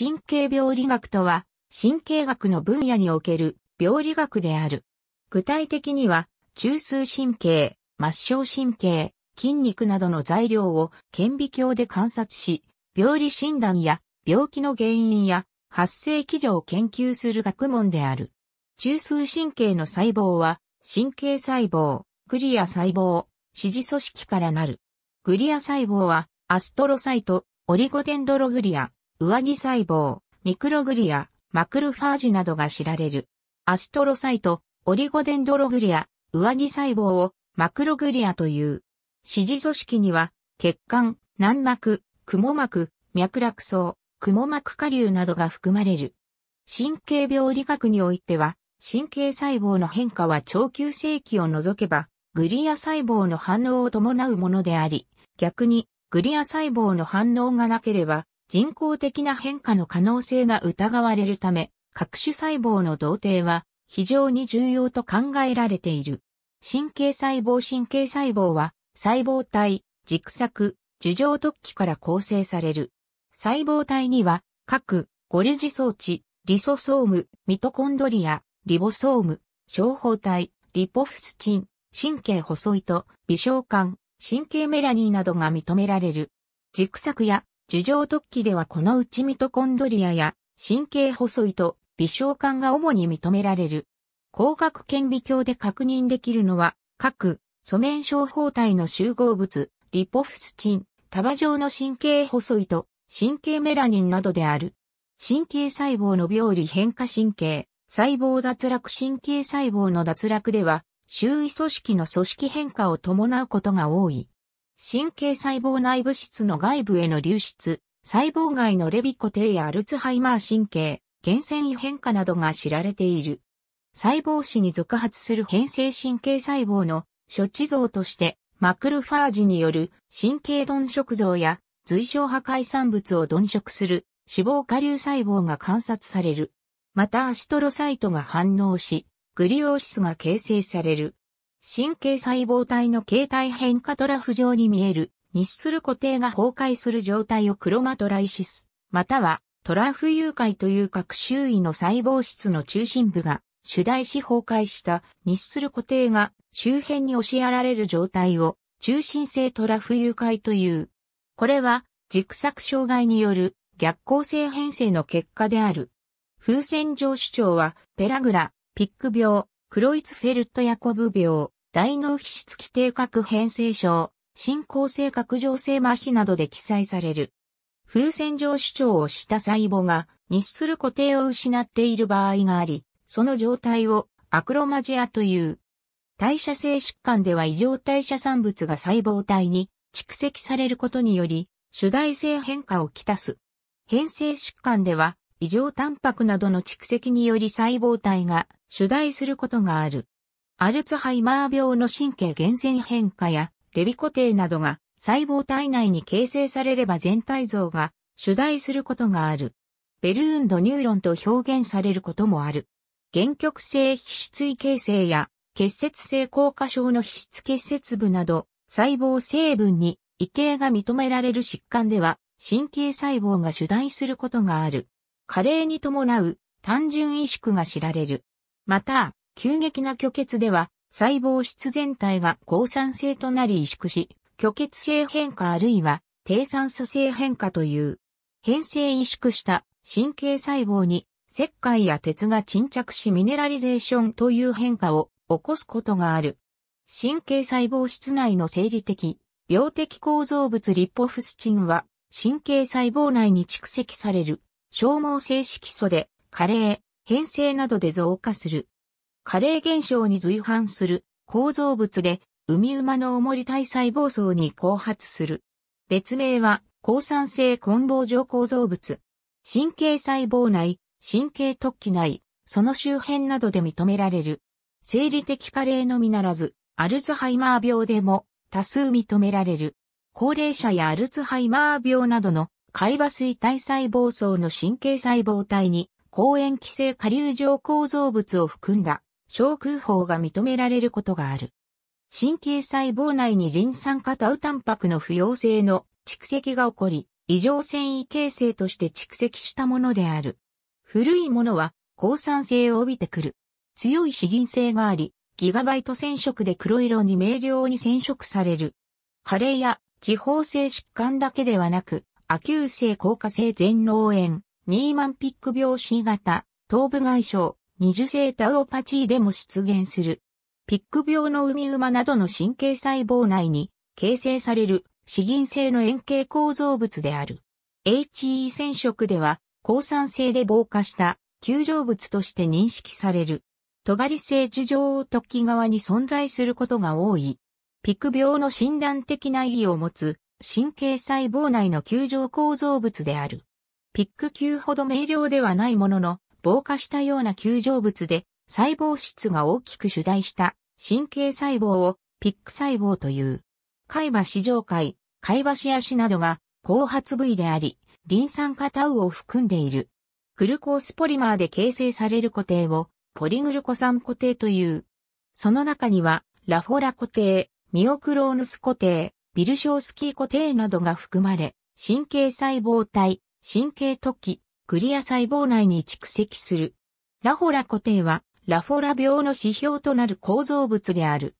神経病理学とは、神経学の分野における病理学である。具体的には、中枢神経、末梢神経、筋肉などの材料を顕微鏡で観察し、病理診断や病気の原因や発生基準を研究する学問である。中枢神経の細胞は、神経細胞、グリア細胞、支持組織からなる。グリア細胞は、アストロサイト、オリゴデンドログリア、上着細胞、ミクログリア、マクロファージなどが知られる。アストロサイト、オリゴデンドログリア、上着細胞をマクログリアという。支持組織には、血管、軟膜、雲膜、脈絡層、雲膜下流などが含まれる。神経病理学においては、神経細胞の変化は長久性期を除けば、グリア細胞の反応を伴うものであり、逆に、グリア細胞の反応がなければ、人工的な変化の可能性が疑われるため、各種細胞の同定は非常に重要と考えられている。神経細胞神経細胞は細胞体、軸索、樹状突起から構成される。細胞体には各ゴルジ装置、リソソーム、ミトコンドリア、リボソーム、小胞体、リポフスチン、神経細いと微小管、神経メラニーなどが認められる。軸索や樹状突起ではこのうちミトコンドリアや神経細いと微小管が主に認められる。光学顕微鏡で確認できるのは、各素面小胞体の集合物、リポフスチン、束状の神経細いと神経メラニンなどである。神経細胞の病理変化神経、細胞脱落神経細胞の脱落では、周囲組織の組織変化を伴うことが多い。神経細胞内物質の外部への流出、細胞外のレビコ定やアルツハイマー神経、厳選異変化などが知られている。細胞死に続発する変性神経細胞の処置像として、マクロファージによる神経鈍食像や随症破壊産物を鈍食する脂肪下流細胞が観察される。またアシトロサイトが反応し、グリオーシスが形成される。神経細胞体の形態変化トラフ状に見える、日する固定が崩壊する状態をクロマトライシス、またはトラフ誘拐という各周囲の細胞質の中心部が主題し崩壊した日する固定が周辺に押しやられる状態を中心性トラフ誘拐という。これは軸索障害による逆行性変性の結果である。風船上主張はペラグラ、ピック病、クロイツフェルト・ヤコブ病、大脳皮質規定核変性症、進行性核張性麻痺などで記載される。風船上主張をした細胞が日する固定を失っている場合があり、その状態をアクロマジアという。代謝性疾患では異常代謝産物が細胞体に蓄積されることにより、主体性変化をきたす。変性疾患では異常タンパクなどの蓄積により細胞体が主題することがある。アルツハイマー病の神経源泉変化やレビ固定などが細胞体内に形成されれば全体像が主題することがある。ベルーンドニューロンと表現されることもある。原曲性皮質異形成や結節性硬化症の皮質結節部など細胞成分に異形が認められる疾患では神経細胞が主題することがある。加齢に伴う単純萎縮が知られる。また、急激な虚血では、細胞質全体が抗酸性となり萎縮し、虚血性変化あるいは低酸素性変化という、変性萎縮した神経細胞に石灰や鉄が沈着しミネラリゼーションという変化を起こすことがある。神経細胞質内の生理的、病的構造物リポフスチンは神経細胞内に蓄積される消耗性色素で加齢、変性などで増加する。加齢現象に随伴する構造物で、海馬の重り体細胞層に後発する。別名は、抗酸性混合状構造物。神経細胞内、神経突起内、その周辺などで認められる。生理的加齢のみならず、アルツハイマー病でも多数認められる。高齢者やアルツハイマー病などの海馬水体細胞層の神経細胞体に公園規制下流上構造物を含んだ小空法が認められることがある。神経細胞内にリン酸化タウタンパクの不溶性の蓄積が起こり、異常繊維形成として蓄積したものである。古いものは抗酸性を帯びてくる。強い資銀性があり、ギガバイト染色で黒色に明瞭に染色される。加齢や地方性疾患だけではなく、亜急性硬化性全脳炎、ニーマンピック病 C 型、頭部外傷、二受性タオパチーでも出現する。ピック病の海馬などの神経細胞内に形成される死銀性の円形構造物である。HE 染色では、抗酸性で防火した球状物として認識される。尖り性樹状突起側に存在することが多い。ピック病の診断的な意義を持つ神経細胞内の球状構造物である。ピック球ほど明瞭ではないものの、防火したような球状物で、細胞質が大きく主題した神経細胞をピック細胞という。海馬四上海、海馬視足などが後発部位であり、リン酸化タウを含んでいる。グルコースポリマーで形成される固定をポリグルコ酸固定という。その中には、ラフォラ固定、ミオクローヌス固定、ビルショースキー固定などが含まれ、神経細胞体、神経突起、クリア細胞内に蓄積する。ラホラ固定は、ラフォラ病の指標となる構造物である。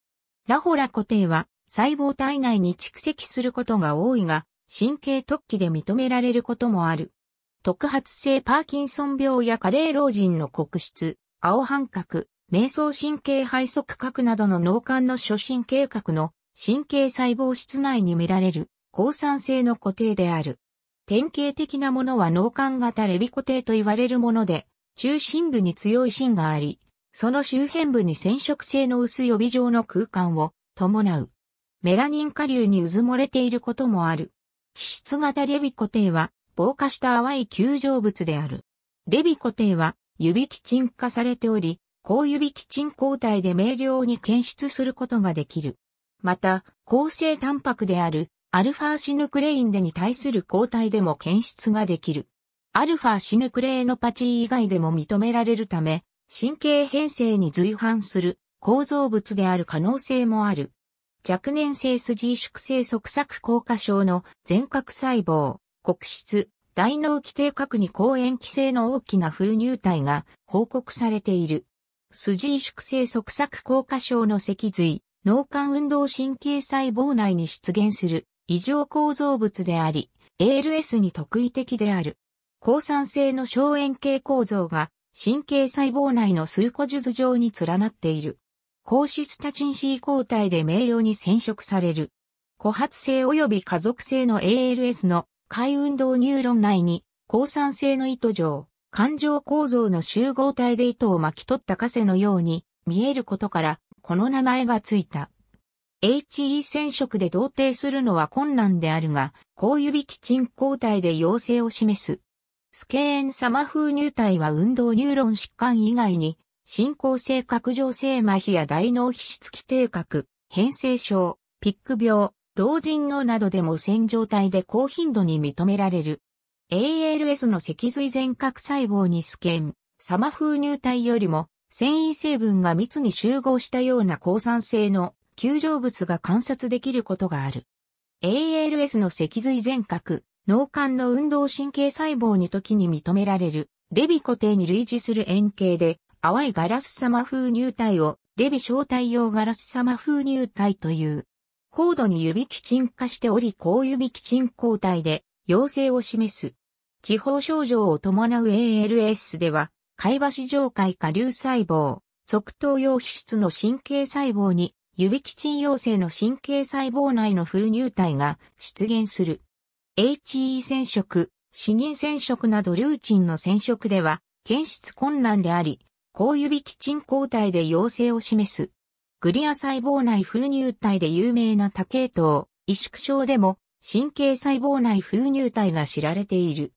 ラホラ固定は、細胞体内に蓄積することが多いが、神経突起で認められることもある。特発性パーキンソン病や加齢老人の黒質、青半角、瞑想神経肺側核などの脳幹の初心計画の神経細胞室内に見られる、抗酸性の固定である。典型的なものは脳幹型レビコ体と言われるもので、中心部に強い芯があり、その周辺部に染色性の薄い帯状の空間を伴う。メラニン下流にうずもれていることもある。皮質型レビコ体は、防火した淡い球状物である。レビコ体は、指基沈化されており、高指基沈抗体で明瞭に検出することができる。また、抗生タンパクであるアルファシヌクレインでに対する抗体でも検出ができる。アルファシヌクレイノパチー以外でも認められるため、神経変性に随伴する構造物である可能性もある。若年性筋萎縮性側索硬化症の全核細胞、黒質、大脳基底核に抗塩基性の大きな封入体が報告されている。筋萎縮性側索硬化症の脊髄、脳幹運動神経細胞内に出現する異常構造物であり、ALS に特異的である。抗酸性の小円形構造が神経細胞内の数個術上に連なっている。抗シスタチン C 抗体で明瞭に染色される。枯発性及び家族性の ALS の海運動ニューロン内に抗酸性の糸状、感情構造の集合体で糸を巻き取った枷のように見えることから、この名前がついた。HE 染色で同定するのは困難であるが、高指基鎮抗体で陽性を示す。スケーン様風乳体は運動ニューロン疾患以外に、進行性拡張性麻痺や大脳皮質規定核、変性症、ピック病、老人のなどでも線状態で高頻度に認められる。ALS の脊髄全核細胞にスケーン、様風乳体よりも、繊維成分が密に集合したような抗酸性の球状物が観察できることがある。ALS の脊髄全核、脳幹の運動神経細胞に時に認められる、レビ固定に類似する円形で、淡いガラス様風入体を、レビ小体用ガラス様風入体という。高度に指基沈化しており、高指基沈抗体で、陽性を示す。地方症状を伴う ALS では、貝橋上階下流細胞、側頭葉皮質の神経細胞に指地陽性の神経細胞内の封入体が出現する。HE 染色、死人染色などルーチンの染色では検出困難であり、高指基地抗体で陽性を示す。グリア細胞内封入体で有名な多系統、萎縮症でも神経細胞内封入体が知られている。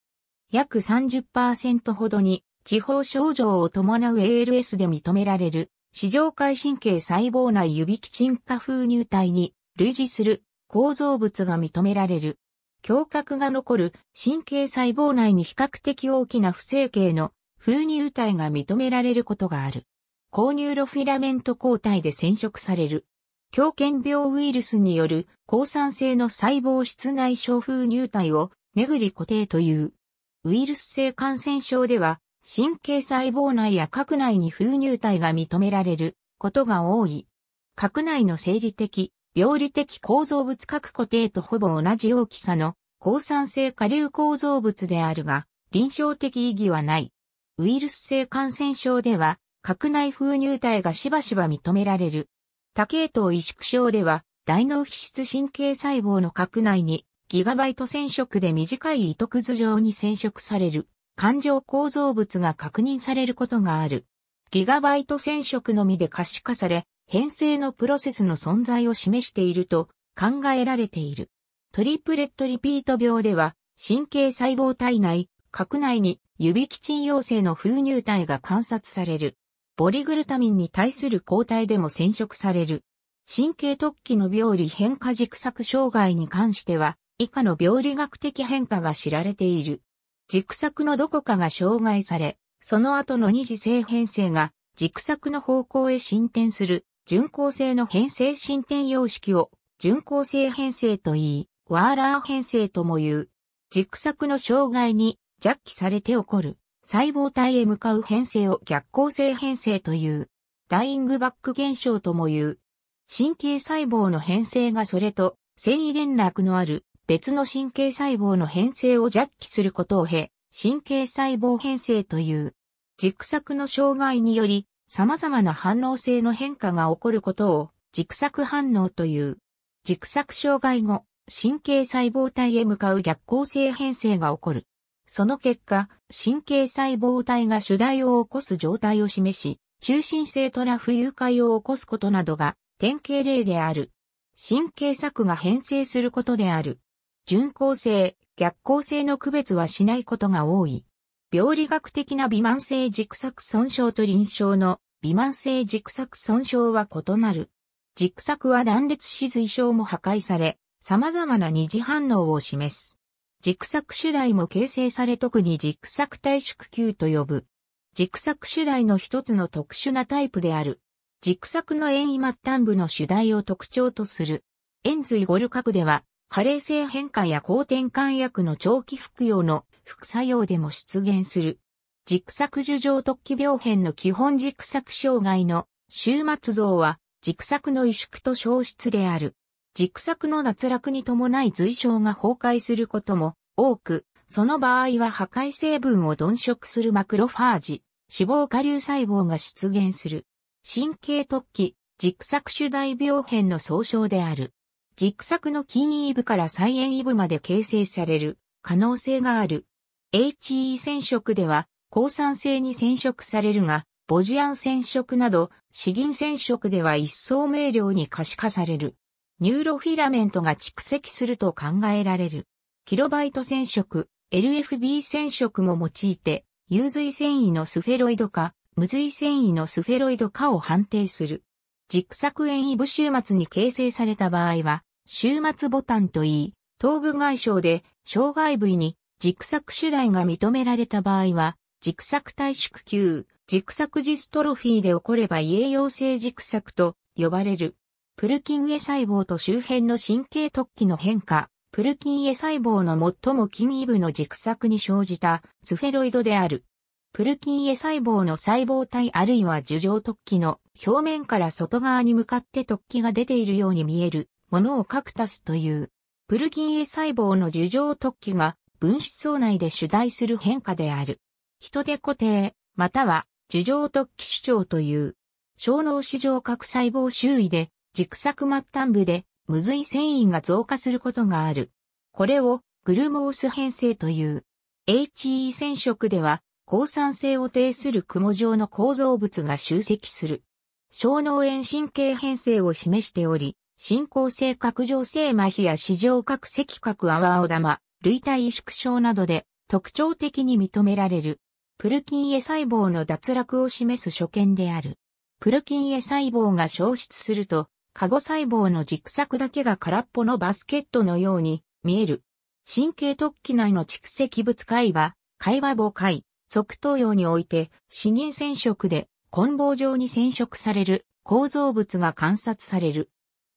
約30%ほどに地方症状を伴う ALS で認められる市場界神経細胞内指基沈下風入体に類似する構造物が認められる。胸郭が残る神経細胞内に比較的大きな不整形の風入体が認められることがある。高ニューロフィラメント抗体で染色される。狂犬病ウイルスによる抗酸性の細胞室内小風入体をネグリ固定という。ウイルス性感染症では神経細胞内や核内に封入体が認められることが多い。核内の生理的、病理的構造物核固定とほぼ同じ大きさの抗酸性下流構造物であるが、臨床的意義はない。ウイルス性感染症では、核内封入体がしばしば認められる。多系統萎縮症では、大脳皮質神経細胞の核内にギガバイト染色で短い糸くず状に染色される感情構造物が確認されることがある。ギガバイト染色のみで可視化され、編成のプロセスの存在を示していると考えられている。トリプレットリピート病では、神経細胞体内、核内に指基地陽性の封入体が観察される。ボリグルタミンに対する抗体でも染色される。神経突起の病理変化軸索障害に関しては、以下の病理学的変化が知られている。軸索のどこかが障害され、その後の二次性編成が軸索の方向へ進展する巡行性の編成進展様式を巡行性編成と言い、ワーラー編成とも言う。軸索の障害に弱気されて起こる細胞体へ向かう編成を逆行性編成という。ダイイングバック現象とも言う。神経細胞の編成がそれと繊維連絡のある別の神経細胞の変性を弱気することを経、神経細胞変性という、軸索の障害により、様々な反応性の変化が起こることを、軸索反応という。軸索障害後、神経細胞体へ向かう逆行性変性が起こる。その結果、神経細胞体が主題を起こす状態を示し、中心性トラフ誘拐を起こすことなどが典型例である。神経索が変性することである。順行性、逆行性の区別はしないことが多い。病理学的な微慢性軸索損傷と臨床の微慢性軸索損傷は異なる。軸索は断裂し髄症も破壊され、様々な二次反応を示す。軸索主題も形成され特に軸索体縮球と呼ぶ。軸索主題の一つの特殊なタイプである。軸索の円位末端部の主題を特徴とする。円髄ゴル角では、加齢性変化や抗転換薬の長期服用の副作用でも出現する。軸索樹状突起病変の基本軸索障害の終末像は軸索の萎縮と消失である。軸索の脱落に伴い髄鞘が崩壊することも多く、その場合は破壊成分を鈍色するマクロファージ、脂肪下流細胞が出現する。神経突起、軸索主大病変の総称である。軸索の近イブから再円イブまで形成される可能性がある。HE 染色では、抗酸性に染色されるが、ボジアン染色など、死銀染色では一層明瞭に可視化される。ニューロフィラメントが蓄積すると考えられる。キロバイト染色、LFB 染色も用いて、有髄繊維のスフェロイド化、無髄繊維のスフェロイド化を判定する。軸索炎異部終末に形成された場合は、終末ボタンといい、頭部外傷で障害部位に軸索主題が認められた場合は、軸索体縮球、軸索ジストロフィーで起これば栄養性軸索と呼ばれる。プルキンエ細胞と周辺の神経突起の変化、プルキンエ細胞の最も近位部の軸索に生じたスフェロイドである。プルキンエ細胞の細胞体あるいは樹状突起の表面から外側に向かって突起が出ているように見えるものをくタスという、プルキン A 細胞の樹状突起が分子層内で主題する変化である。人で固定、または樹状突起主張という、小脳市場核細胞周囲で軸索末端部で無髄繊維が増加することがある。これをグルモース変性という、HE 染色では抗酸性を呈する雲状の構造物が集積する。小脳炎神経変性を示しており、進行性角上性麻痺や四上角赤角泡青玉、類体萎縮症などで特徴的に認められる。プルキンエ細胞の脱落を示す所見である。プルキンエ細胞が消失すると、カゴ細胞の軸索だけが空っぽのバスケットのように見える。神経突起内の蓄積物海馬、海馬母海、側頭葉において死人染色で混棒状に染色される構造物が観察される。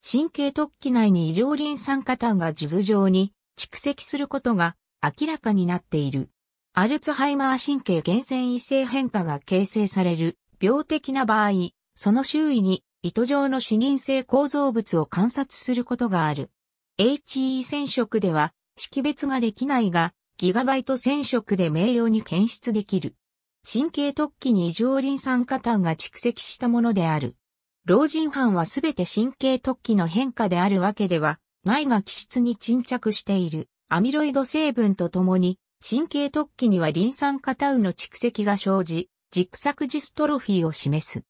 神経突起内に異常リン酸化炭が術状に蓄積することが明らかになっている。アルツハイマー神経厳選異性変化が形成される病的な場合、その周囲に糸状の視認性構造物を観察することがある。HE 染色では識別ができないが、ギガバイト染色で明瞭に検出できる。神経突起に異常リン酸化炭が蓄積したものである。老人斑はすべて神経突起の変化であるわけではないが気質に沈着しているアミロイド成分とともに神経突起にはリン酸化タウの蓄積が生じ、ジクサクジストロフィーを示す。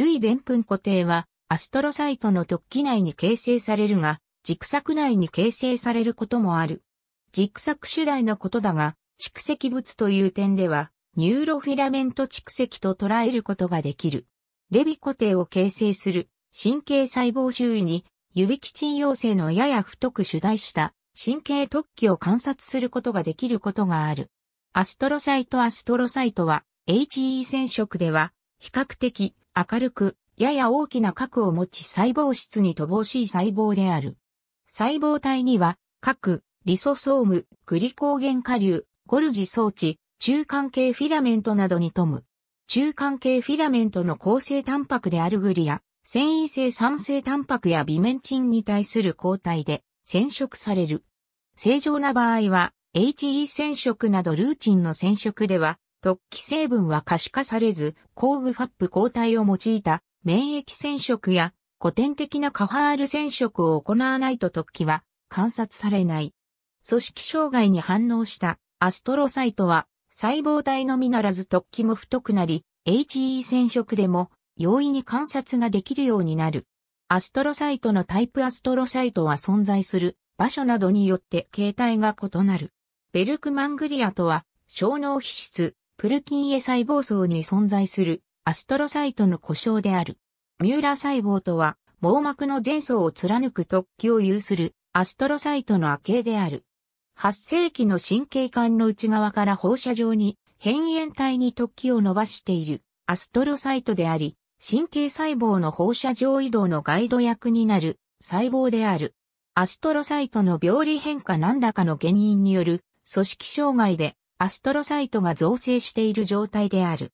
類澱粉固定はアストロサイトの突起内に形成されるが、ジクサク内に形成されることもある。ジクサク主題のことだが、蓄積物という点では、ニューロフィラメント蓄積と捉えることができる。レビ固定を形成する神経細胞周囲に指基地陽性のやや太く主題した神経突起を観察することができることがある。アストロサイトアストロサイトは HE 染色では比較的明るくやや大きな核を持ち細胞質に乏しい細胞である。細胞体には核、リソソーム、グリコーゲン下流、ゴルジ装置、中間系フィラメントなどに富む中間系フィラメントの構成タンパクであるグリア、繊維性酸性タンパクやビメンチンに対する抗体で染色される。正常な場合は、HE 染色などルーチンの染色では、突起成分は可視化されず、抗グファップ抗体を用いた免疫染色や古典的なカファール染色を行わないと突起は観察されない。組織障害に反応したアストロサイトは細胞体のみならず突起も太くなり、HE 染色でも容易に観察ができるようになる。アストロサイトのタイプアストロサイトは存在する場所などによって形態が異なる。ベルクマングリアとは、小脳皮質、プルキンエ細胞層に存在するアストロサイトの故障である。ミューラ細胞とは、網膜の前層を貫く突起を有するアストロサイトの亜形である。8世紀の神経管の内側から放射状に変炎体に突起を伸ばしているアストロサイトであり、神経細胞の放射状移動のガイド役になる細胞である。アストロサイトの病理変化何らかの原因による組織障害でアストロサイトが造成している状態である。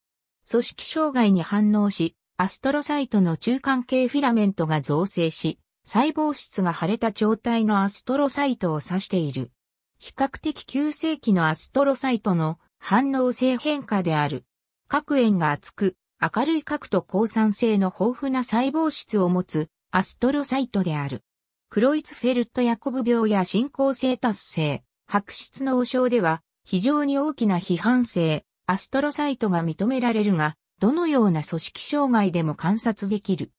組織障害に反応し、アストロサイトの中間系フィラメントが造成し、細胞質が腫れた状態のアストロサイトを指している。比較的急性期のアストロサイトの反応性変化である。各円が厚く、明るい核と抗酸性の豊富な細胞質を持つアストロサイトである。クロイツフェルト・ヤコブ病や進行性達成、白質の応症では非常に大きな批判性、アストロサイトが認められるが、どのような組織障害でも観察できる。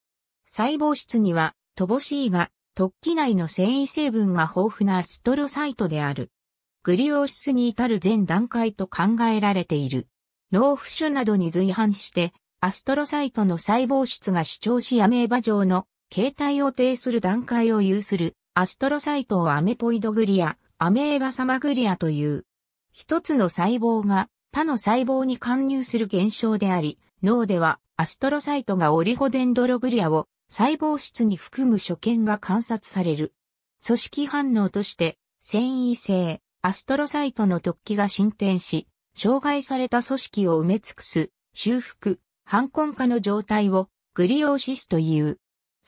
細胞質には乏しいが突起内の繊維成分が豊富なアストロサイトである。グリオシスに至る全段階と考えられている。脳付種などに随伴して、アストロサイトの細胞質が主張しアメーバ状の形態を呈する段階を有するアストロサイトをアメポイドグリア、アメーバサマグリアという。一つの細胞が他の細胞に貫入する現象であり、脳ではアストロサイトがオリゴデンドログリアを細胞質に含む所見が観察される。組織反応として、繊維性、アストロサイトの突起が進展し、障害された組織を埋め尽くす、修復、反根化の状態をグリオーシスという。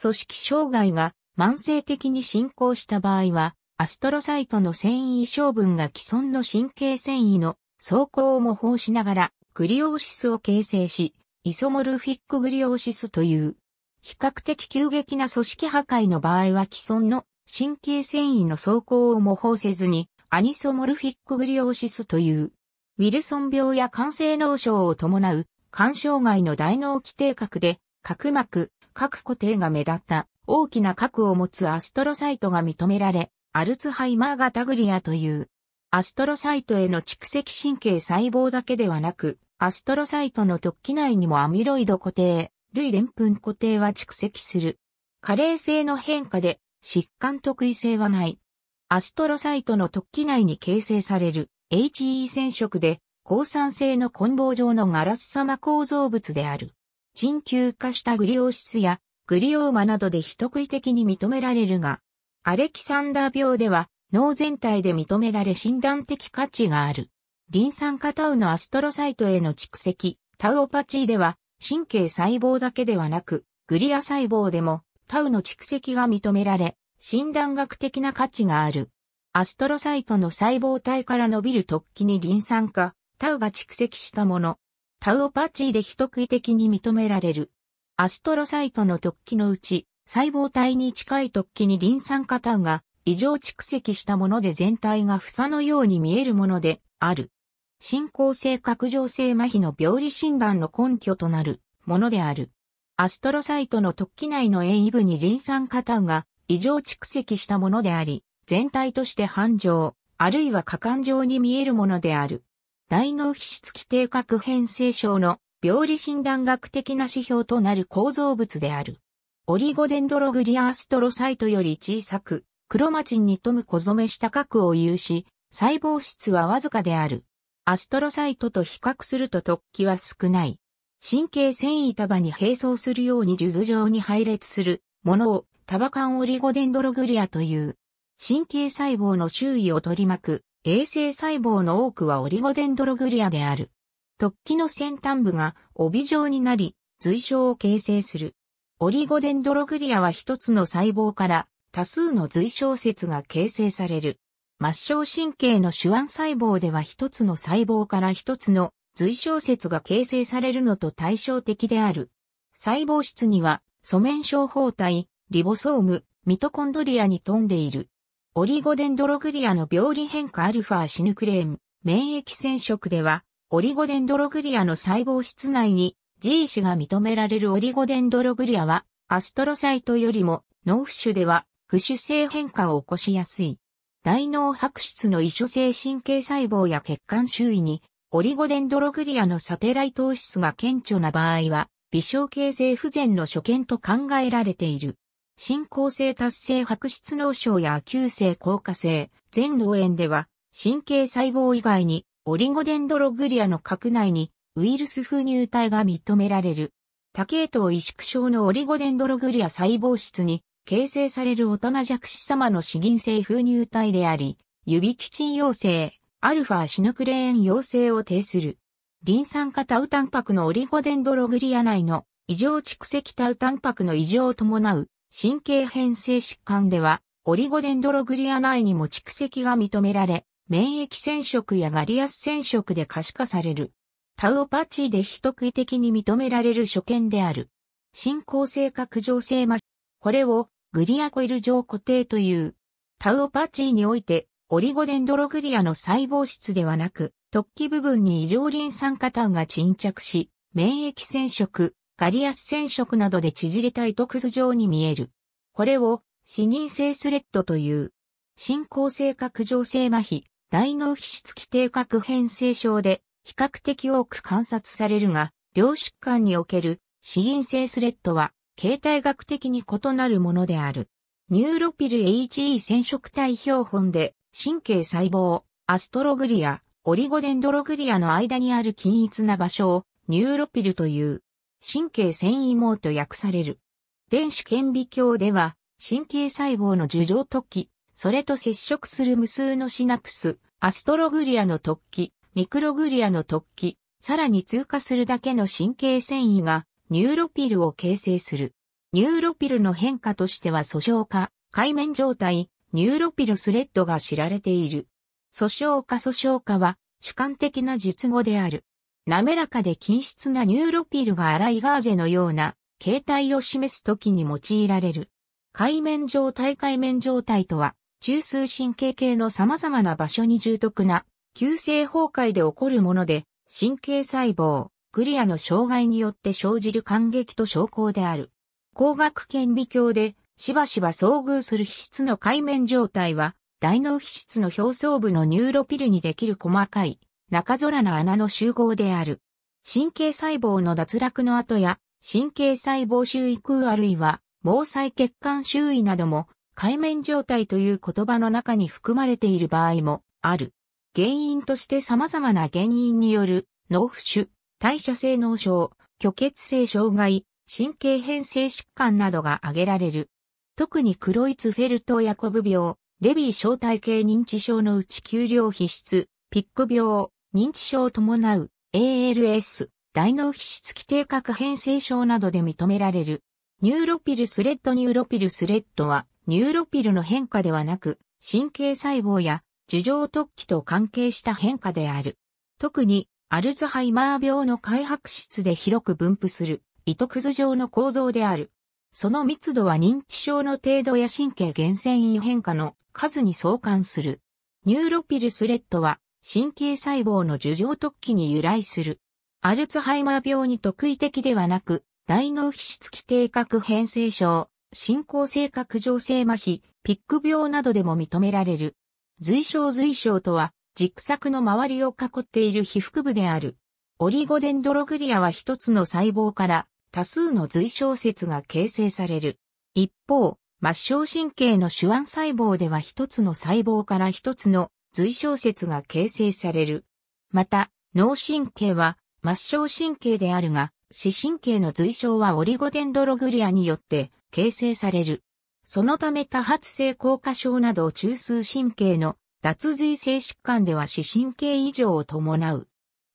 組織障害が慢性的に進行した場合は、アストロサイトの繊維小分が既存の神経繊維の走行を模倣しながら、グリオーシスを形成し、イソモルフィックグリオーシスという。比較的急激な組織破壊の場合は既存の神経繊維の走行を模倣せずにアニソモルフィックグリオシスというウィルソン病や肝性脳症を伴う肝障害の大脳基底核で核膜、核固定が目立った大きな核を持つアストロサイトが認められアルツハイマー型グリアというアストロサイトへの蓄積神経細胞だけではなくアストロサイトの突起内にもアミロイド固定、類澱粉固定は蓄積する。加齢性の変化で疾患特異性はない。アストロサイトの突起内に形成される HE 染色で抗酸性の混合状のガラス様構造物である。鎮球化したグリオシスやグリオーマなどで非特異的に認められるが、アレキサンダー病では脳全体で認められ診断的価値がある。リン酸化タウのアストロサイトへの蓄積、タウオパチーでは神経細胞だけではなく、グリア細胞でもタウの蓄積が認められ、診断学的な価値がある。アストロサイトの細胞体から伸びる突起にリン酸化、タウが蓄積したもの。タウオパチーで一特異的に認められる。アストロサイトの突起のうち、細胞体に近い突起にリン酸化タウが異常蓄積したもので全体が房のように見えるものである。進行性拡張性麻痺の病理診断の根拠となるものである。アストロサイトの突起内の塩異部にリン酸過炭が異常蓄積したものであり、全体として繁盛、あるいは過干状に見えるものである。大脳皮質規定核変性症の病理診断学的な指標となる構造物である。オリゴデンドログリアアストロサイトより小さく、クロマチンに富む小染めした核を有し、細胞質はわずかである。アストロサイトと比較すると突起は少ない。神経繊維束に並走するように数珠状に配列するものを束間オリゴデンドログリアという。神経細胞の周囲を取り巻く衛生細胞の多くはオリゴデンドログリアである。突起の先端部が帯状になり、随章を形成する。オリゴデンドログリアは一つの細胞から多数の随章節が形成される。末梢神経の手腕細胞では一つの細胞から一つの随小節が形成されるのと対照的である。細胞質には、素面小胞体、リボソーム、ミトコンドリアに富んでいる。オリゴデンドログリアの病理変化アルファシヌクレーン、免疫染色では、オリゴデンドログリアの細胞質内に G 氏が認められるオリゴデンドログリアは、アストロサイトよりも、脳浮腫では、浮腫性変化を起こしやすい。大脳白質の異所性神経細胞や血管周囲に、オリゴデンドログリアのサテライト質が顕著な場合は、微小形成不全の所見と考えられている。進行性達成白質脳症や急性硬化性、全脳炎では、神経細胞以外に、オリゴデンドログリアの核内に、ウイルス封入体が認められる。多系統萎縮症のオリゴデンドログリア細胞質に形成されるオタマジャクシ様の死銀性封入体であり、指基キチン陽性、アルファシヌクレーン陽性を呈する。リン酸化タウタンパクのオリゴデンドログリア内の異常蓄積タウタンパクの異常を伴う神経変性疾患では、オリゴデンドログリア内にも蓄積が認められ、免疫染色やガリアス染色で可視化される。タウオパチーで非特異的に認められる所見である。進行性拡張性麻これをグリアコイル状固定という。タウオパチーにおいて、オリゴデンドログリアの細胞質ではなく、突起部分に異常リン酸化タウが沈着し、免疫染色、ガリアス染色などで縮れた糸くず状に見える。これを、視認性スレッドという、進行性核上性麻痺、大脳皮質規定核変性症で、比較的多く観察されるが、両疾患における、視認性スレッドは、形態学的に異なるものである。ニューロピル HE 染色体標本で神経細胞、アストログリア、オリゴデンドログリアの間にある均一な場所をニューロピルという神経繊維網と訳される。電子顕微鏡では神経細胞の樹状突起、それと接触する無数のシナプス、アストログリアの突起、ミクログリアの突起、さらに通過するだけの神経繊維がニューロピルを形成する。ニューロピルの変化としては訴訟化、海面状態、ニューロピルスレッドが知られている。訴訟化訴訟化は主観的な術語である。滑らかで均質なニューロピルがアライガーゼのような形態を示すときに用いられる。海面状態海面状態とは、中枢神経系の様々な場所に重篤な、急性崩壊で起こるもので、神経細胞、クリアの障害によって生じる感激と症候である。光学顕微鏡でしばしば遭遇する皮質の海面状態は、大脳皮質の表層部のニューロピルにできる細かい中空の穴の集合である。神経細胞の脱落の後や、神経細胞周囲空あるいは、毛細血管周囲なども、海面状態という言葉の中に含まれている場合もある。原因として様々な原因による、脳不種、代謝性脳症、虚血性障害、神経変性疾患などが挙げられる。特にクロイツフェルト・ヤコブ病、レビー小体系認知症のうち給料皮質、ピック病、認知症を伴う ALS、大脳皮質規定核変性症などで認められる。ニューロピルスレッドニューロピルスレッドは、ニューロピルの変化ではなく、神経細胞や樹状突起と関係した変化である。特にアルツハイマー病の開発室で広く分布する糸くず状の構造である。その密度は認知症の程度や神経源遷移変化の数に相関する。ニューロピルスレッドは神経細胞の樹状突起に由来する。アルツハイマー病に特異的ではなく、大脳皮質基底核変性症、進行性核上性麻痺、ピック病などでも認められる。随症随症とは、軸索の周りを囲っている被覆部である。オリゴデンドログリアは一つの細胞から多数の髄小節が形成される。一方、末梢神経の手腕細胞では一つの細胞から一つの髄小節が形成される。また、脳神経は末梢神経であるが、視神経の髄小はオリゴデンドログリアによって形成される。そのため多発性硬化症など中枢神経の脱髄性疾患では視神経異常を伴う。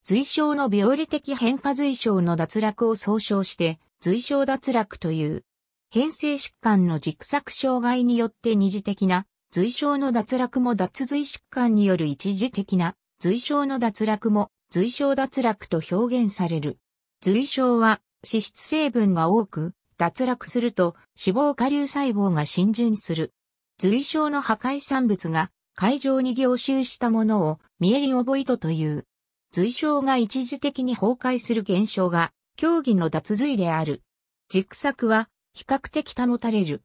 髄症の病理的変化髄症の脱落を総称して、髄症脱落という。変性疾患の軸索障害によって二次的な髄症の脱落も脱髄疾患による一時的な髄症の脱落も髄症脱落と表現される。髄症は脂質成分が多く脱落すると脂肪下流細胞が浸潤する。髄症の破壊産物が会場に凝集したものを見えに覚えとという。随章が一時的に崩壊する現象が競技の脱髄である。軸索は比較的保たれる。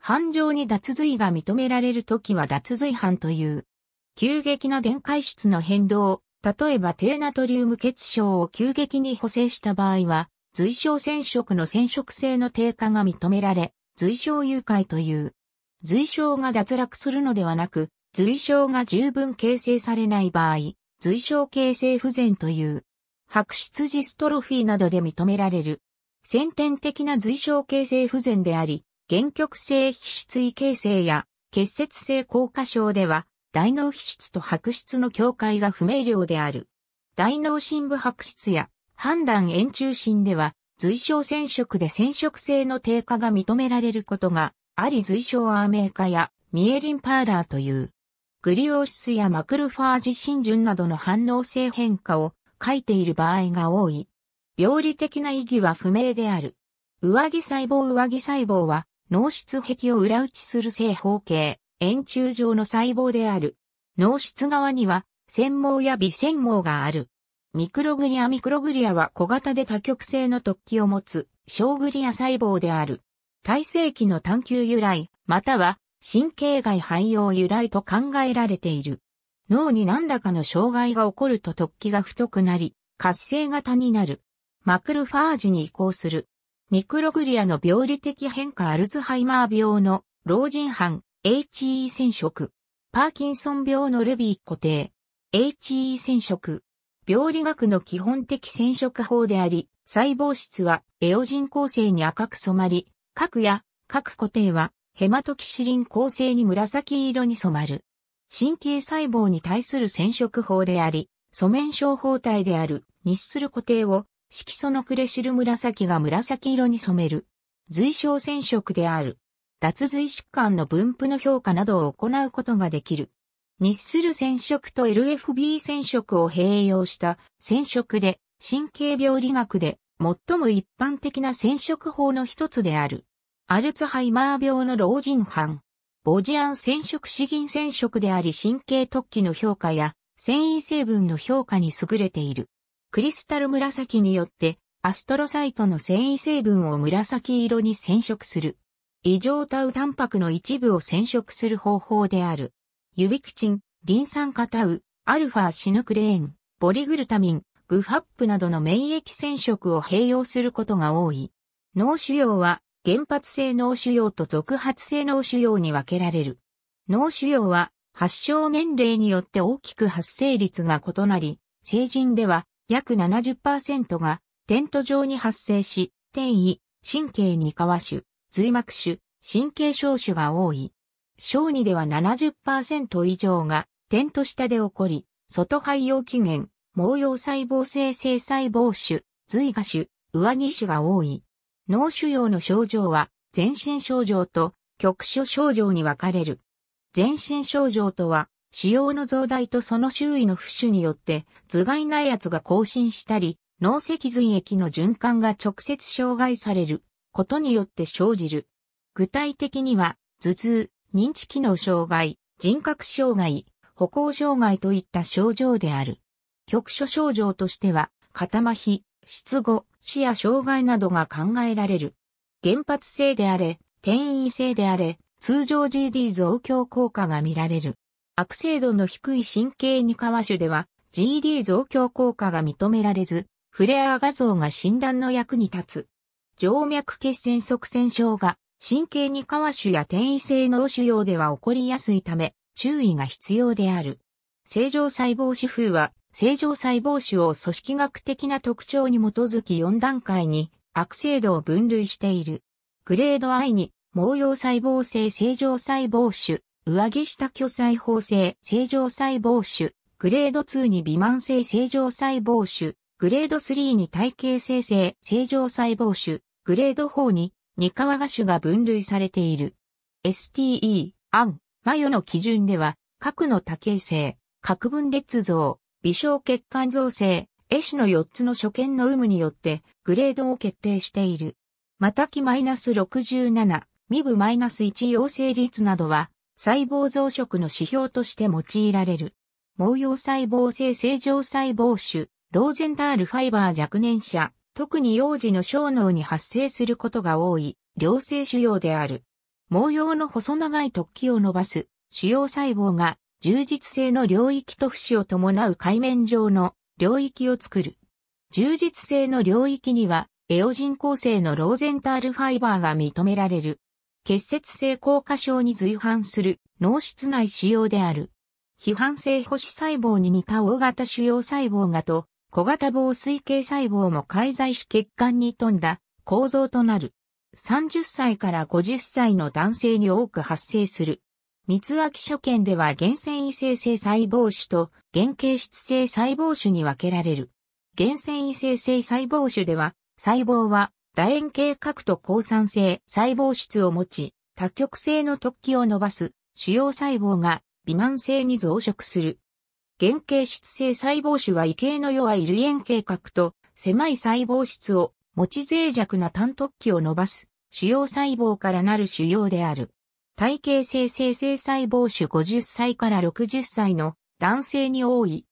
繁盛に脱髄が認められるときは脱髄犯という。急激な電解質の変動、例えば低ナトリウム血症を急激に補正した場合は、随章染色の染色性の低下が認められ、随章誘拐という。随章が脱落するのではなく、髄症が十分形成されない場合、髄症形成不全という、白質ジストロフィーなどで認められる、先天的な髄症形成不全であり、原曲性皮質異形成や結節性硬化症では、大脳皮質と白質の境界が不明瞭である。大脳深部白質や判断円中心では、髄症染色で染色性の低下が認められることがあり、髄症アーメーカやミエリンパーラーというグリオシスやマクロファージ浸潤などの反応性変化を書いている場合が多い。病理的な意義は不明である。上着細胞上着細胞は脳室壁を裏打ちする正方形、円柱状の細胞である。脳室側には繊毛や微繊毛がある。ミクログリアミクログリアは小型で多極性の突起を持つ小グリア細胞である。体性器の探求由来、または神経外肺用由来と考えられている。脳に何らかの障害が起こると突起が太くなり、活性型になる。マクロファージに移行する。ミクログリアの病理的変化アルツハイマー病の老人犯 HE 染色。パーキンソン病のレビー固定 HE 染色。病理学の基本的染色法であり、細胞質はエオ人構成に赤く染まり、核や核固定はヘマトキシリン構成に紫色に染まる。神経細胞に対する染色法であり、素面症法体である日する固定を色素のクレシル紫が紫色に染める。随症染色である。脱髄疾患の分布の評価などを行うことができる。日する染色と LFB 染色を併用した染色で神経病理学で最も一般的な染色法の一つである。アルツハイマー病の老人犯。ボジアン染色資銀染色であり神経突起の評価や繊維成分の評価に優れている。クリスタル紫によってアストロサイトの繊維成分を紫色に染色する。異常タウタンパクの一部を染色する方法である。ユビクチン、リン酸化タウ、アルファシヌクレーン、ボリグルタミン、グファップなどの免疫染色を併用することが多い。脳腫瘍は原発性脳腫瘍と続発性脳腫瘍に分けられる。脳腫瘍は発症年齢によって大きく発生率が異なり、成人では約70%がテント状に発生し、転移、神経に皮腫、髄膜腫、神経小腫が多い。小児では70%以上がテント下で起こり、外肺葉起源、毛様細胞性性細胞腫、髄芽腫、上着腫が多い。脳腫瘍の症状は、全身症状と局所症状に分かれる。全身症状とは、腫瘍の増大とその周囲の浮腫によって、頭蓋内圧が更新したり、脳脊髄液の循環が直接障害されることによって生じる。具体的には、頭痛、認知機能障害、人格障害、歩行障害といった症状である。局所症状としては、肩麻痺、失語、死や障害などが考えられる。原発性であれ、転移性であれ、通常 GD 増強効果が見られる。悪性度の低い神経二皮種では GD 増強効果が認められず、フレア画像が診断の役に立つ。静脈血栓側栓症が神経二皮種や転移性脳腫瘍では起こりやすいため、注意が必要である。正常細胞死風は正常細胞種を組織学的な特徴に基づき4段階に悪性度を分類している。グレード I に、毛様細胞性正常細胞種、上着下巨細胞性正常細胞種、グレード2に微慢性正常細胞種、グレード3に体系生成正常細胞種、グレード4に二皮ガ種が分類されている。STE、アン、マヨの基準では、核の多形性、核分裂像、微小血管造成、絵師の4つの所見の有無によってグレードを決定している。またき -67、未部 -1 陽性率などは細胞増殖の指標として用いられる。毛様細胞性正常細胞種、ローゼンタールファイバー若年者、特に幼児の小脳に発生することが多い、良性腫瘍である。毛様の細長い突起を伸ばす、腫瘍細胞が充実性の領域と不死を伴う海面上の領域を作る。充実性の領域には、エオ人構成のローゼンタールファイバーが認められる。結節性硬化症に随伴する脳室内腫瘍である。批判性保守細胞に似た大型腫瘍細胞がと小型防水系細胞も介在し血管に富んだ構造となる。30歳から50歳の男性に多く発生する。三脇所見では原繊維性性細胞種と原形質性細胞種に分けられる。原繊維性性細胞種では、細胞は楕円形核と抗酸性細胞質を持ち、多極性の突起を伸ばす主要細胞が微慢性に増殖する。原形質性細胞種は異形の弱い類円形核と狭い細胞質を持ち脆弱な単突起を伸ばす主要細胞からなる腫瘍である。体型性生成細胞種50歳から60歳の男性に多い。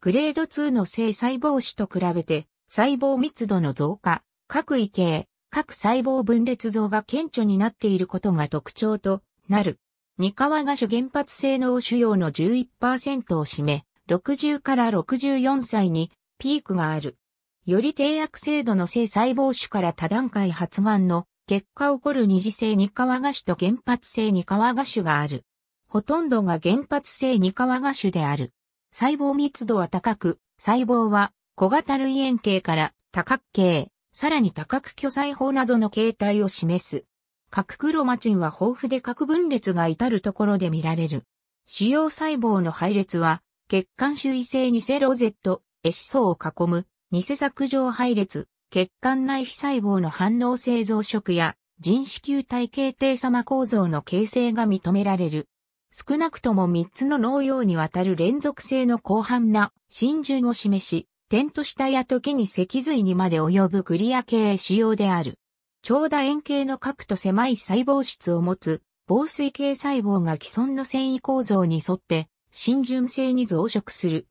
グレード2の性細胞種と比べて細胞密度の増加、各異形、各細胞分裂増が顕著になっていることが特徴となる。ニカワガュ原発性脳腫瘍の11%を占め、60から64歳にピークがある。より低悪性度の性細胞種から多段階発がんの結果起こる二次性二川芽種と原発性二川芽種がある。ほとんどが原発性二川芽種である。細胞密度は高く、細胞は小型類円形から多角形、さらに多角巨細胞などの形態を示す。核クロマチンは豊富で核分裂が至るところで見られる。主要細胞の配列は、血管周囲性ニセロゼット、エシソを囲む、ニセ索状配列、血管内皮細胞の反応性増殖や人子球体系体様構造の形成が認められる。少なくとも3つの農用にわたる連続性の広範な浸潤を示し、点と下や時に脊髄にまで及ぶクリア系仕様である。長打円形の核と狭い細胞質を持つ防水系細胞が既存の繊維構造に沿って浸潤性に増殖する。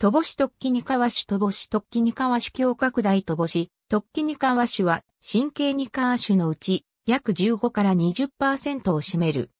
戸越特記に川主戸越特記にわし強拡大戸越特記にわしは神経にわしのうち約15から20%を占める。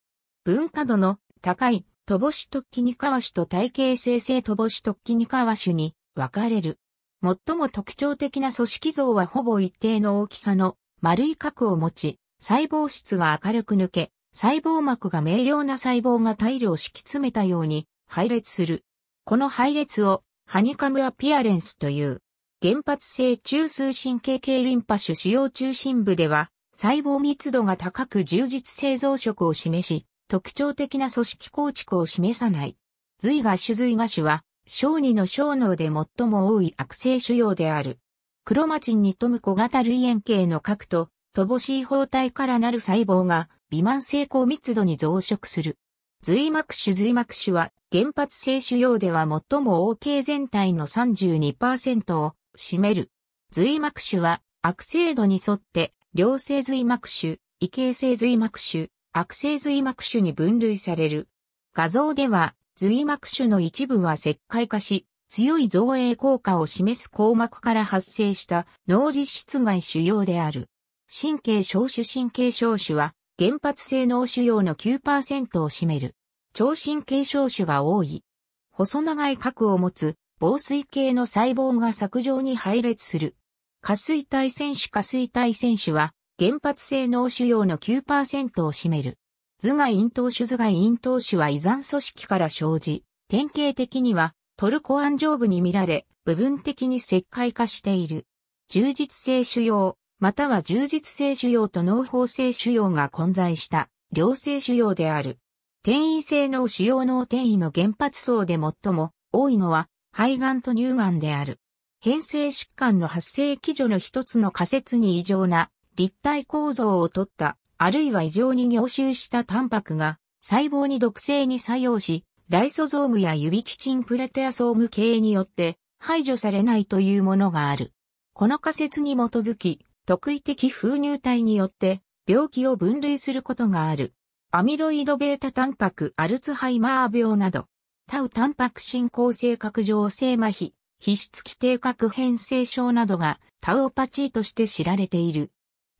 文化度の高い戸越特記にわしと体系生成戸越特記にわしに分かれる。最も特徴的な組織像はほぼ一定の大きさの丸い核を持ち、細胞質が明るく抜け、細胞膜が明瞭な細胞が大量敷き詰めたように配列する。この配列をハニカムアピアレンスという、原発性中枢神経系リンパ種主要中心部では、細胞密度が高く充実性増殖を示し、特徴的な組織構築を示さない。髄芽種髄芽種は、小児の小脳で最も多い悪性腫瘍である。クロマチンに富む小型類円形の核と、乏しい包帯からなる細胞が、微慢性高密度に増殖する。髄膜腫髄膜腫は原発性腫瘍では最も OK 全体の32%を占める。髄膜腫は悪性度に沿って良性髄膜腫、異形性髄膜腫、悪性髄膜腫に分類される。画像では髄膜腫の一部は石灰化し、強い造影効果を示す硬膜から発生した脳実質外腫瘍である。神経小腫神経小腫は原発性脳腫瘍の9%を占める。超神経症種が多い。細長い核を持つ、防水系の細胞が削状に配列する。下水体選手下水体選手は、原発性脳腫瘍の9%を占める。頭蓋咽頭腫頭蓋咽頭腫は遺産組織から生じ、典型的にはトルコ安上部に見られ、部分的に石灰化している。充実性腫瘍、または充実性腫瘍と脳包性腫瘍が混在した良性腫瘍である。転移性脳腫瘍脳転移の原発層で最も多いのは肺がんと乳がんである。変性疾患の発生基準の一つの仮説に異常な立体構造をとった、あるいは異常に凝集したタンパクが細胞に毒性に作用し、ライソゾームや指キチンプレテアソーム系によって排除されないというものがある。この仮説に基づき、特異的封入体によって病気を分類することがある。アミロイド β タンパクアルツハイマー病など、タウタンパク進行性拡張性麻痺、皮質規定核変性症などがタウオパチーとして知られている。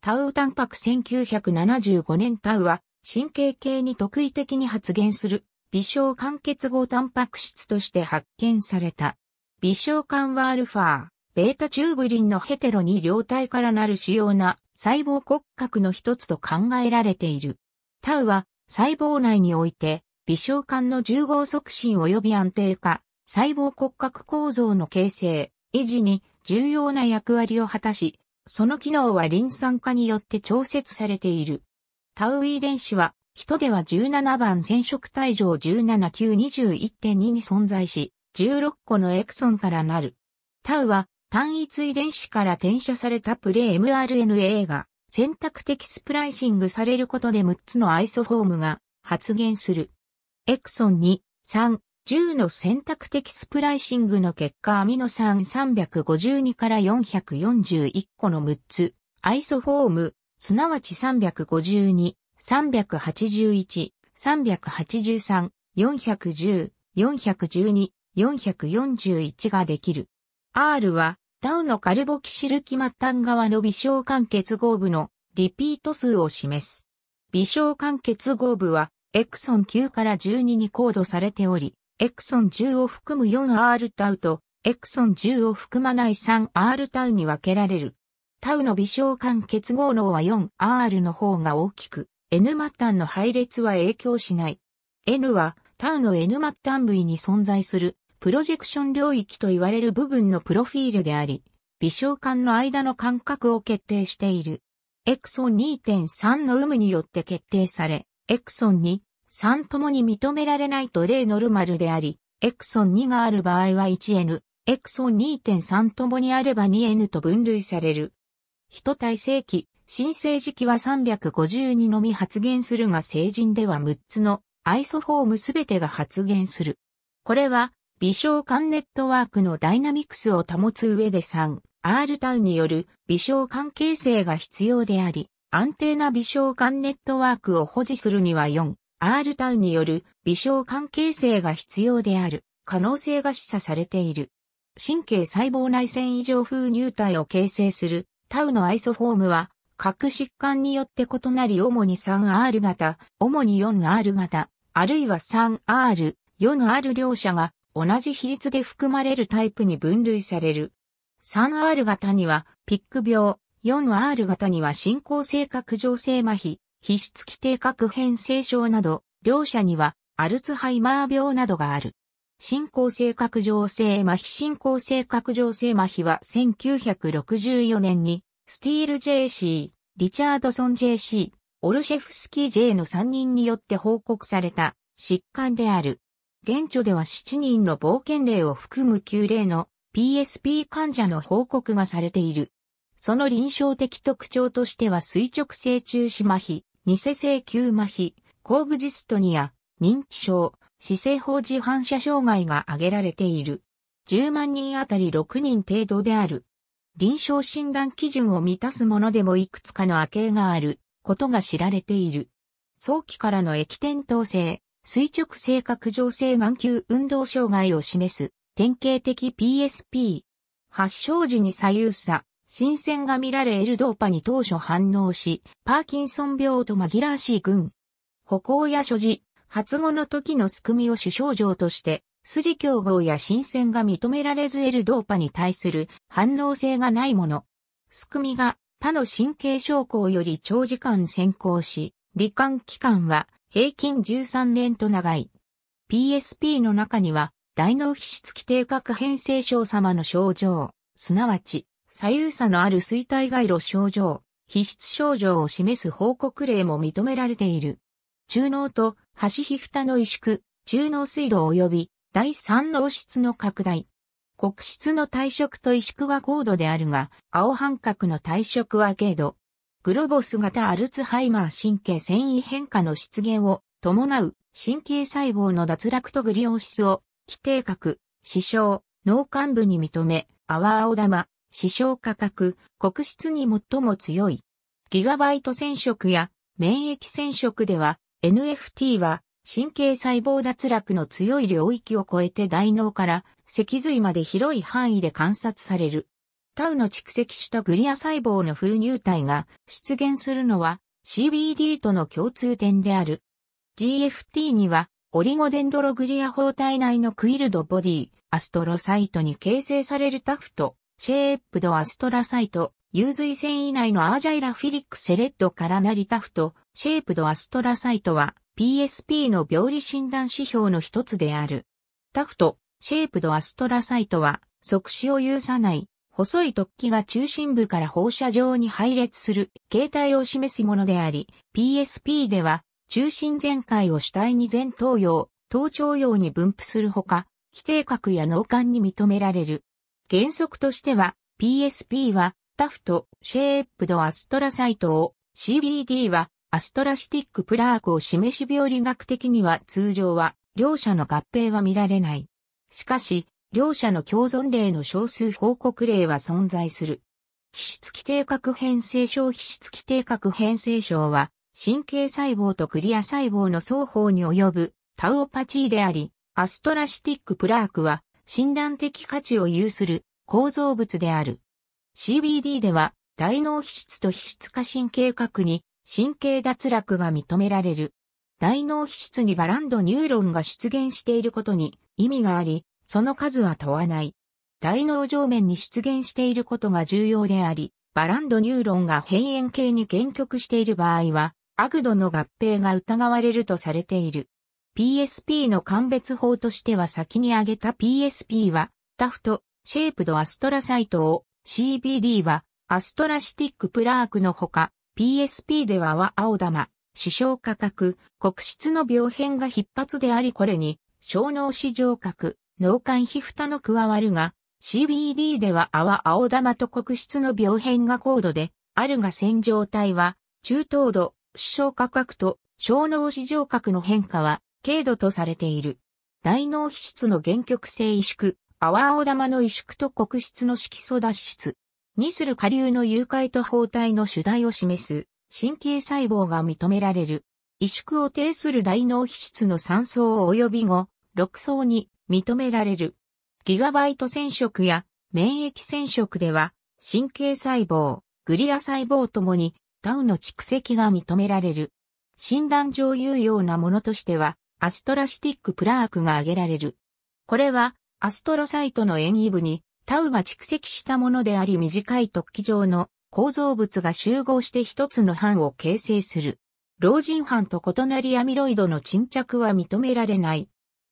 タウタンパク1975年タウは神経系に特異的に発現する微小間結合タンパク質として発見された。微小間はアルファ、ー。ベータチューブリンのヘテロに両体からなる主要な細胞骨格の一つと考えられている。タウは細胞内において微小管の重合促進及び安定化、細胞骨格構造の形成、維持に重要な役割を果たし、その機能はリン酸化によって調節されている。タウ遺伝子は、人では17番染色体上17 9 21.2に存在し、16個のエクソンからなる。タウは単一遺伝子から転写されたプレ mRNA が選択的スプライシングされることで6つのアイソフォームが発現する。エクソン2、3、10の選択的スプライシングの結果アミノ酸352から441個の6つ、アイソフォーム、すなわち352、381、383、410、412、441ができる。R はタウのカルボキシル基末端側の微小管結合部のリピート数を示す。微小管結合部は、エクソン9から12にコードされており、エクソン10を含む 4R タウと、エクソン10を含まない 3R タウに分けられる。タウの微小管結合能は 4R の方が大きく、N 末端の配列は影響しない。N は、タウの N 末端部位に存在するプロジェクション領域と言われる部分のプロフィールであり、微小管の間の間隔を決定している。エクソン2.3の有無によって決定され、エクソン2、3ともに認められないと例ノルマルであり、エクソン2がある場合は 1N、エクソン2.3ともにあれば 2N と分類される。人体性器、新生時期は352のみ発現するが成人では6つのアイソフォームすべてが発現する。これは微小管ネットワークのダイナミクスを保つ上で 3R タウによる微小関形成が必要であり、安定な微小管ネットワークを保持するには 4R タウによる微小関形成が必要である可能性が示唆されている。神経細胞内線異常風入体を形成するタウのアイソフォームは各疾患によって異なり主に 3R 型、主に 4R 型、あるいは 3R、4R 両者が同じ比率で含まれるタイプに分類される。3R 型にはピック病、4R 型には進行性角上性麻痺、皮質規定核変性症など、両者にはアルツハイマー病などがある。進行性角上性麻痺進行性角上性麻痺は1964年にスティール JC、リチャードソン JC、オルシェフスキー J の3人によって報告された疾患である。現著では7人の冒険例を含む9例の PSP 患者の報告がされている。その臨床的特徴としては垂直性中止麻痺、偽性球麻痺、後部ジストニア、認知症、姿勢法自反射障害が挙げられている。10万人あたり6人程度である。臨床診断基準を満たすものでもいくつかの明けがあることが知られている。早期からの液点統性、垂直性格上性眼球運動障害を示す典型的 PSP。発症時に左右差、新鮮が見られ L ドーパに当初反応し、パーキンソン病と紛らわしい群。歩行や所持、発語の時のすくみを主症状として、筋競合や新鮮が認められず L ドーパに対する反応性がないもの。すくみが他の神経症候より長時間先行し、罹患期間は平均13年と長い。PSP の中には、大脳皮質規定核変性症様の症状、すなわち、左右差のある衰退外路症状、皮質症状を示す報告例も認められている。中脳と端皮蓋の萎縮、中脳水道及び第三脳質の拡大。黒質の退色と萎縮は高度であるが、青半角の退色は軽度。グロボス型アルツハイマー神経繊維変化の出現を伴う神経細胞の脱落とグリオシスを規定核、死傷、脳幹部に認め、アワーオ玉、死傷価格、国質に最も強い。ギガバイト染色や免疫染色では NFT は神経細胞脱落の強い領域を超えて大脳から脊髄まで広い範囲で観察される。タウの蓄積したグリア細胞の封入体が出現するのは CBD との共通点である。GFT にはオリゴデンドログリア包帯内のクイルドボディ、アストロサイトに形成されるタフト、シェープドアストラサイト、有髄繊以内のアージャイラフィリックセレッドからなりタフト、シェープドアストラサイトは PSP の病理診断指標の一つである。タフト、シェープドアストラサイトは、即死を有さない細い突起が中心部から放射状に配列する形態を示すものであり、PSP では中心全開を主体に前頭葉、頭頂葉に分布するほか、規定核や脳幹に認められる。原則としては、PSP はタフト、シェープドアストラサイトを、CBD はアストラシティックプラークを示し病理学的には通常は両者の合併は見られない。しかし、両者の共存例の少数報告例は存在する。皮質規定核変性症皮質規定核変性症は、神経細胞とクリア細胞の双方に及ぶタウオパチーであり、アストラシティックプラークは診断的価値を有する構造物である。CBD では大脳皮質と皮質化神経核に神経脱落が認められる。大脳皮質にバランドニューロンが出現していることに意味があり、その数は問わない。大脳上面に出現していることが重要であり、バランドニューロンが変円系に限局している場合は、アグドの合併が疑われるとされている。PSP の鑑別法としては先に挙げた PSP は、タフト、シェイプドアストラサイトを、CBD は、アストラシティックプラークのほか、PSP ではは青玉、視床価格、黒質の病変が必発でありこれに、小脳死上核、脳幹皮蓋の加わるが、CBD では泡青玉と黒質の病変が高度で、あるが洗浄体は、中等度、視床価格と小脳視上格の変化は、軽度とされている。大脳皮質の原極性萎縮、泡青玉の萎縮と黒質の色素脱出。にする下流の誘拐と包帯の主題を示す神経細胞が認められる。萎縮を呈する大脳皮質の酸素を及び後、6層に認められる。ギガバイト染色や免疫染色では、神経細胞、グリア細胞ともに、タウの蓄積が認められる。診断上有用なものとしては、アストラシティックプラークが挙げられる。これは、アストロサイトの演技部に、タウが蓄積したものであり短い突起状の構造物が集合して一つの版を形成する。老人版と異なりアミロイドの沈着は認められない。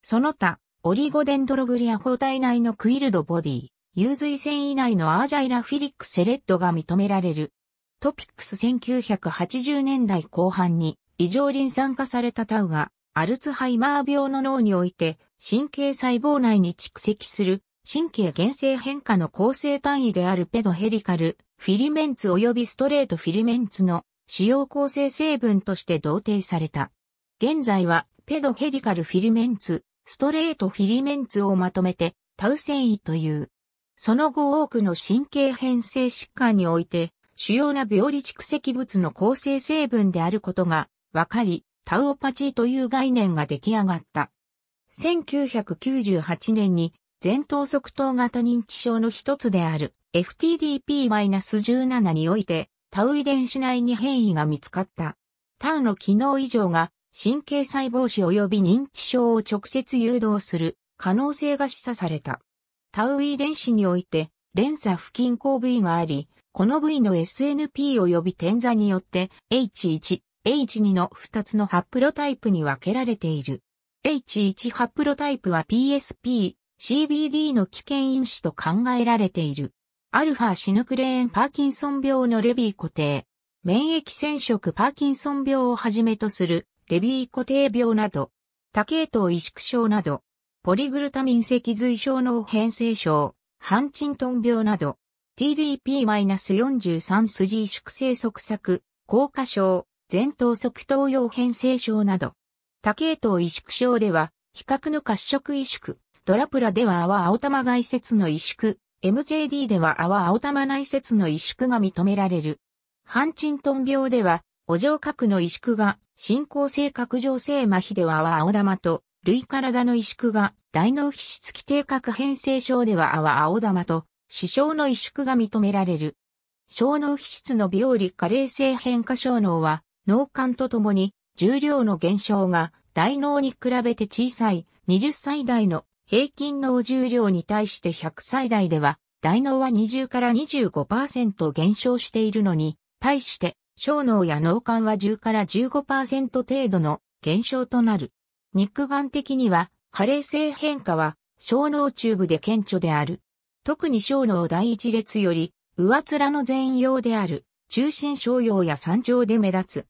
その他、オリゴデンドログリア包帯内のクイルドボディ、有髄腺以内のアージャイラフィリックセレッドが認められる。トピックス1980年代後半に異常臨酸化されたタウがアルツハイマー病の脳において神経細胞内に蓄積する神経原性変化の構成単位であるペドヘリカル、フィリメンツ及びストレートフィリメンツの主要構成成分として同定された。現在はペドヘリカルフィリメンツ、ストレートフィリメンツをまとめて、タウ繊維という。その後多くの神経変性疾患において、主要な病理蓄積物の構成成分であることが分かり、タウオパチーという概念が出来上がった。1998年に前頭側頭型認知症の一つである FTDP-17 において、タウ遺伝子内に変異が見つかった。タウの機能異常が神経細胞死及び認知症を直接誘導する可能性が示唆された。タウイ電子において、連鎖不均衡部位があり、この部位の SNP 及び点座によって H1、H2 の2つのハプロタイプに分けられている。H1 ハプロタイプは PSP、CBD の危険因子と考えられている。アルファシヌクレーンパーキンソン病のレビー固定。免疫染色パーキンソン病をはじめとするレビー固定病など、多系統萎縮症など、ポリグルタミン脊髄症脳変性症、ハンチントン病など、TDP-43 筋萎縮性側索、硬化症、前頭側頭葉変性症など、多系統萎縮症では、比較の褐色萎縮、ドラプラでは泡青玉外接の萎縮、MJD では泡青玉内接の萎縮が認められる。ハンチントン病では、お上核の萎縮が進行性角上性麻痺では青玉と、類体の萎縮が、大脳皮質規定核変性症では泡青玉と、死傷の萎縮が認められる。小脳皮質の病理加齢性変化小脳は、脳幹とともに、重量の減少が、大脳に比べて小さい、20歳代の平均脳重量に対して100歳代では、大脳は20から25%減少しているのに、対して小脳や脳幹は10から15%程度の減少となる。肉眼的には、加齢性変化は小脳中部で顕著である。特に小脳第一列より、上面の前葉である、中心小葉や山上で目立つ。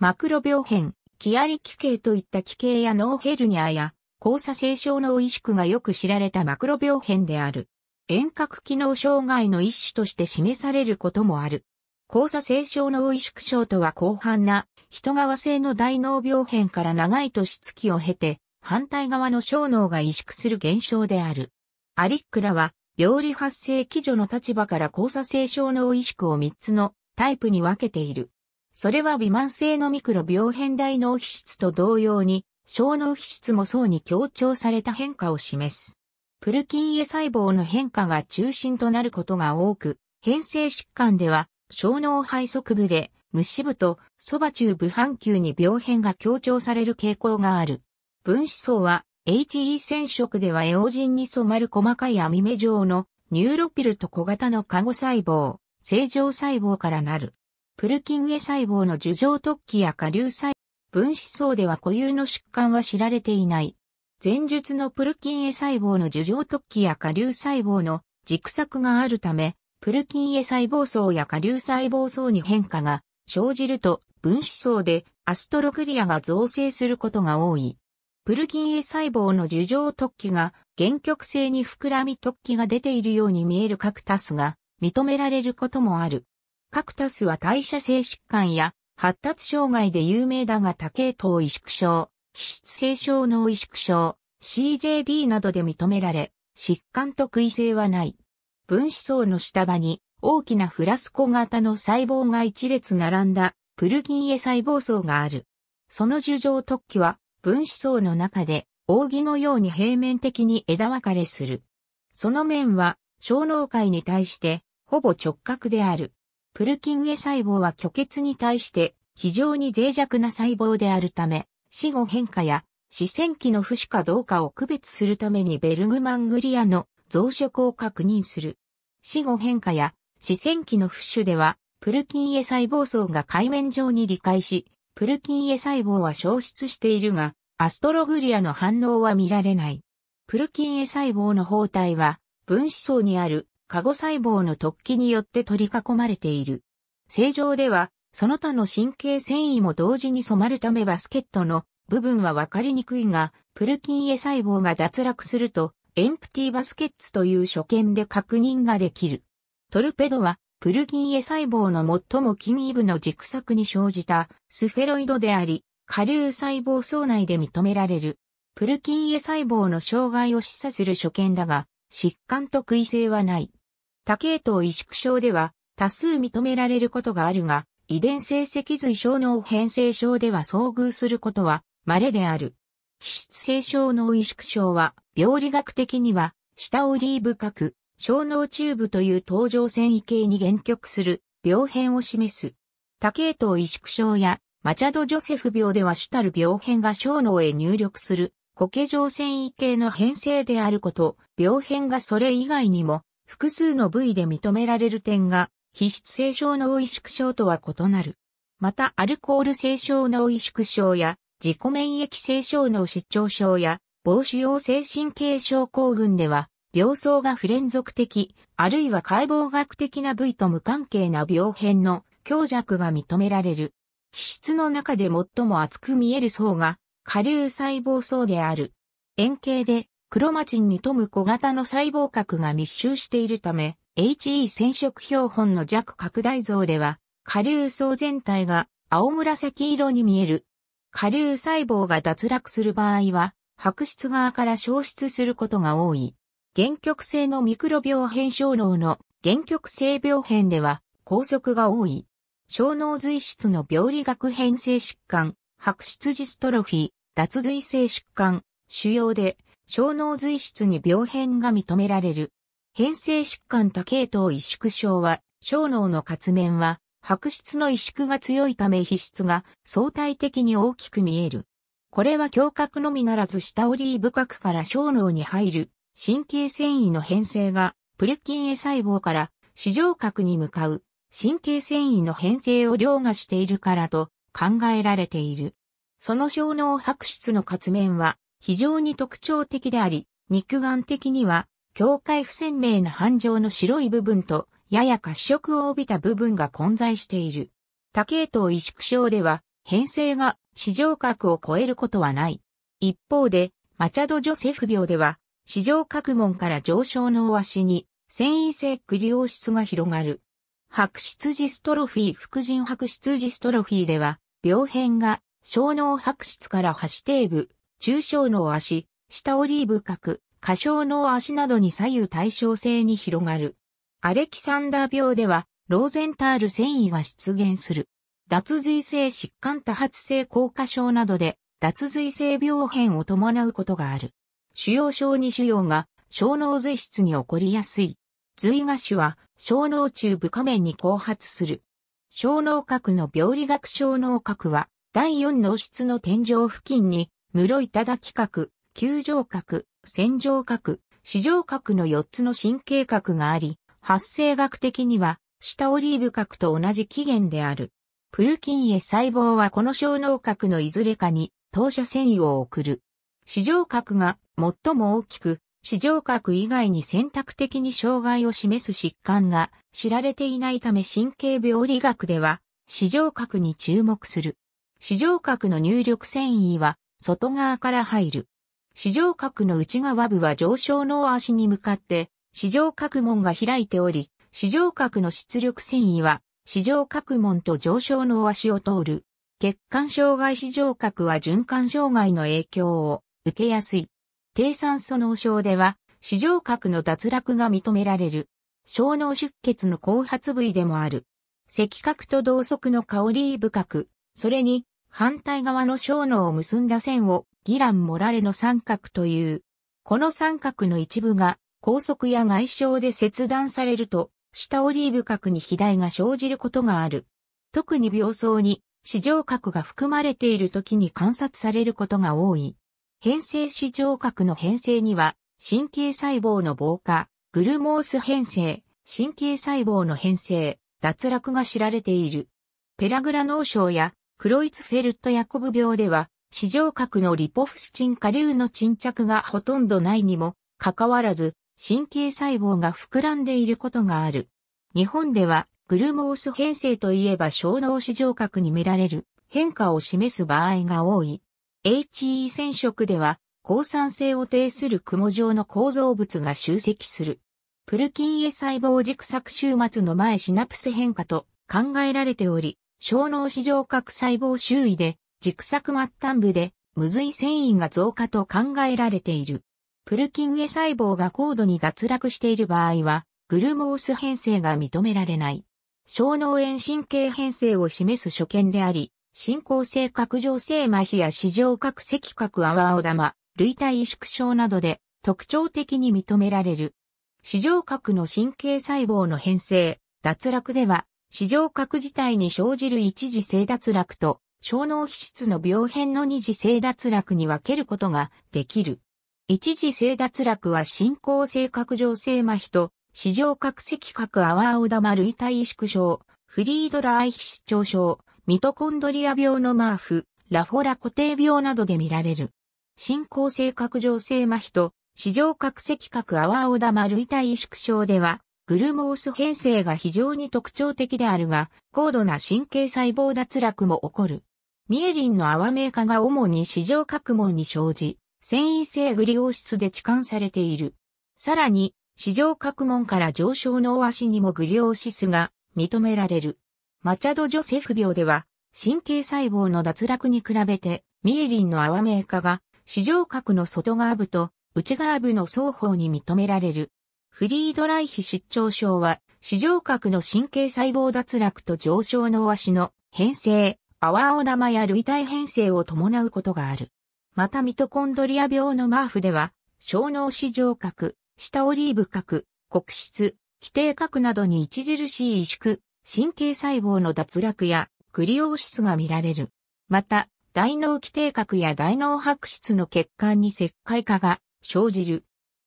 マクロ病変、キアリ奇形といった奇形や脳ヘルニアや、交差性小脳萎縮がよく知られたマクロ病変である。遠隔機能障害の一種として示されることもある。交差性症の多い縮小とは広範な、人側性の大脳病変から長い年月を経て、反対側の小脳が萎縮する現象である。アリックらは、病理発生基準の立場から交差性症の萎縮を3つのタイプに分けている。それは微慢性のミクロ病変大脳皮質と同様に、小脳皮質も層に強調された変化を示す。プルキンエ細胞の変化が中心となることが多く、変性疾患では小脳肺側部で、虫部とそば中部半球に病変が強調される傾向がある。分子層は HE 染色ではエオジンに染まる細かい網目状のニューロピルと小型の加護細胞、正常細胞からなる。プルキンエ細胞の樹状突起や下流細胞、分子層では固有の疾患は知られていない。前述のプルキンエ細胞の樹状突起や下流細胞の軸索があるため、プルキンエ細胞層や下流細胞層に変化が生じると分子層でアストロクリアが造成することが多い。プルキンエ細胞の樹状突起が原極性に膨らみ突起が出ているように見えるカクタスが認められることもある。カクタスは代謝性疾患や発達障害で有名だが多系統萎縮症、皮質性小脳萎縮症、CJD などで認められ、疾患食異性はない。分子層の下場に大きなフラスコ型の細胞が一列並んだプルギンエ細胞層がある。その樹状突起は分子層の中で扇のように平面的に枝分かれする。その面は小脳界に対してほぼ直角である。プルキンエ細胞は虚血に対して非常に脆弱な細胞であるため、死後変化や死線期の不死かどうかを区別するためにベルグマングリアの増殖を確認する。死後変化や死線期のフッシュでは、プルキンエ細胞層が海面上に理解し、プルキンエ細胞は消失しているが、アストログリアの反応は見られない。プルキンエ細胞の包帯は、分子層にある加護細胞の突起によって取り囲まれている。正常では、その他の神経繊維も同時に染まるためバスケットの部分はわかりにくいが、プルキンエ細胞が脱落すると、エンプティバスケッツという所見で確認ができる。トルペドは、プルギンエ細胞の最も近位部の軸索に生じたスフェロイドであり、下流細胞層内で認められる。プルキンエ細胞の障害を示唆する所見だが、疾患と異性はない。多系統萎縮症では、多数認められることがあるが、遺伝性脊髄小脳変性症では遭遇することは稀である。皮質性小脳萎縮症は病理学的には、下オリーブ核、小脳チューブという登場線異形に限局する病変を示す。多系統萎縮症やマチャド・ジョセフ病では主たる病変が小脳へ入力する固形状線異形の変性であること、病変がそれ以外にも複数の部位で認められる点が、皮質性小脳萎縮症とは異なる。またアルコール性小脳萎縮症や自己免疫性小脳失調症や防腫瘍性神経症候群では、病巣が不連続的、あるいは解剖学的な部位と無関係な病変の強弱が認められる。皮質の中で最も厚く見える層が、下流細胞層である。円形で、クロマチンに富む小型の細胞核が密集しているため、HE 染色標本の弱拡大像では、下流層全体が青紫色に見える。下流細胞が脱落する場合は、白質側から消失することが多い。原極性のミクロ病変小脳の原極性病変では拘束が多い。小脳髄質の病理学変性疾患、白質ジストロフィー、脱髄性疾患、腫瘍で小脳髄質に病変が認められる。変性疾患多系統萎縮症は、小脳の活面は白質の萎縮が強いため皮質が相対的に大きく見える。これは胸郭のみならず下オリーブから小脳に入る神経繊維の変性がプリキンエ細胞から視上角に向かう神経繊維の変性を凌駕しているからと考えられている。その小脳白質の活面は非常に特徴的であり、肉眼的には境界不鮮明な半状の白い部分とやや褐色を帯びた部分が混在している。多系統萎縮症では変性が市場格を超えることはない。一方で、マチャド・ジョセフ病では、市場格門から上昇のお足に、繊維性クリオ質が広がる。白質ジストロフィー、副腎白質ジストロフィーでは、病変が、小脳白質から端底部、中小脳足、下オリーブ角、下小脳足などに左右対称性に広がる。アレキサンダー病では、ローゼンタール繊維が出現する。脱髄性疾患多発性硬化症などで脱髄性病変を伴うことがある。腫瘍症に腫瘍が小脳髄質に起こりやすい。髄芽腫は小脳中部下面に後発する。小脳核の病理学小脳核は第四脳室の天井付近に室き核、球状核、線状核、四条核の四つの神経核があり、発生学的には下オリーブ核と同じ起源である。プルキンへ細胞はこの小脳核のいずれかに当射繊維を送る。視上核が最も大きく、視上核以外に選択的に障害を示す疾患が知られていないため神経病理学では視上核に注目する。視上核の入力繊維は外側から入る。視上核の内側部は上昇脳足に向かって視上核門が開いており、視上核の出力繊維は市場角門と上昇の和紙を通る。血管障害市場角は循環障害の影響を受けやすい。低酸素脳症では、市場角の脱落が認められる。小脳出血の後発部位でもある。赤角と同側の香り深く、それに反対側の小脳を結んだ線をギラン・モラレの三角という。この三角の一部が高速や外傷で切断されると下オリーブ角に肥大が生じることがある。特に病巣に視上角が含まれている時に観察されることが多い。変性視上角の変性には、神経細胞の防火、グルモース変性、神経細胞の変性、脱落が知られている。ペラグラ脳症やクロイツフェルトヤコブ病では、視上角のリポフスチン下流の沈着がほとんどないにも、かかわらず、神経細胞が膨らんでいることがある。日本では、グルモース変性といえば小脳視上核に見られる変化を示す場合が多い。HE 染色では、抗酸性を呈する雲状の構造物が集積する。プルキンエ細胞軸索終末の前シナプス変化と考えられており、小脳視上核細胞周囲で軸索末端部で無髄繊維が増加と考えられている。プルキンゲ細胞が高度に脱落している場合は、グルモース編成が認められない。小脳炎神経編成を示す所見であり、進行性角上性麻痺や視上角赤角泡を玉、類体萎縮症などで特徴的に認められる。視上角の神経細胞の変性、脱落では、視上角自体に生じる一次性脱落と、小脳皮質の病変の二次性脱落に分けることができる。一時性脱落は進行性拡上性麻痺と、市場各石核アワーオダマ類体萎縮症、フリードラアイヒ失調症、ミトコンドリア病のマーフ、ラフォラ固定病などで見られる。進行性拡上性麻痺と、市場各石核アワーオダマ類体萎縮症では、グルモース編成が非常に特徴的であるが、高度な神経細胞脱落も起こる。ミエリンの泡メー化が主に市場核門に生じ、繊維性グリオ質で置換されている。さらに、市場各門から上昇のお足にもグリオーシスが認められる。マチャド・ジョセフ病では、神経細胞の脱落に比べて、ミエリンの泡名化が、市場核の外側部と内側部の双方に認められる。フリードライヒ失調症は、市場核の神経細胞脱落と上昇のお足の変性、泡青玉や類体変性を伴うことがある。またミトコンドリア病のマーフでは、小脳視上核、下オリーブ核、黒質、規定核などに著しい萎縮、神経細胞の脱落やクリオーシスが見られる。また、大脳規定核や大脳白質の血管に石灰化が生じる。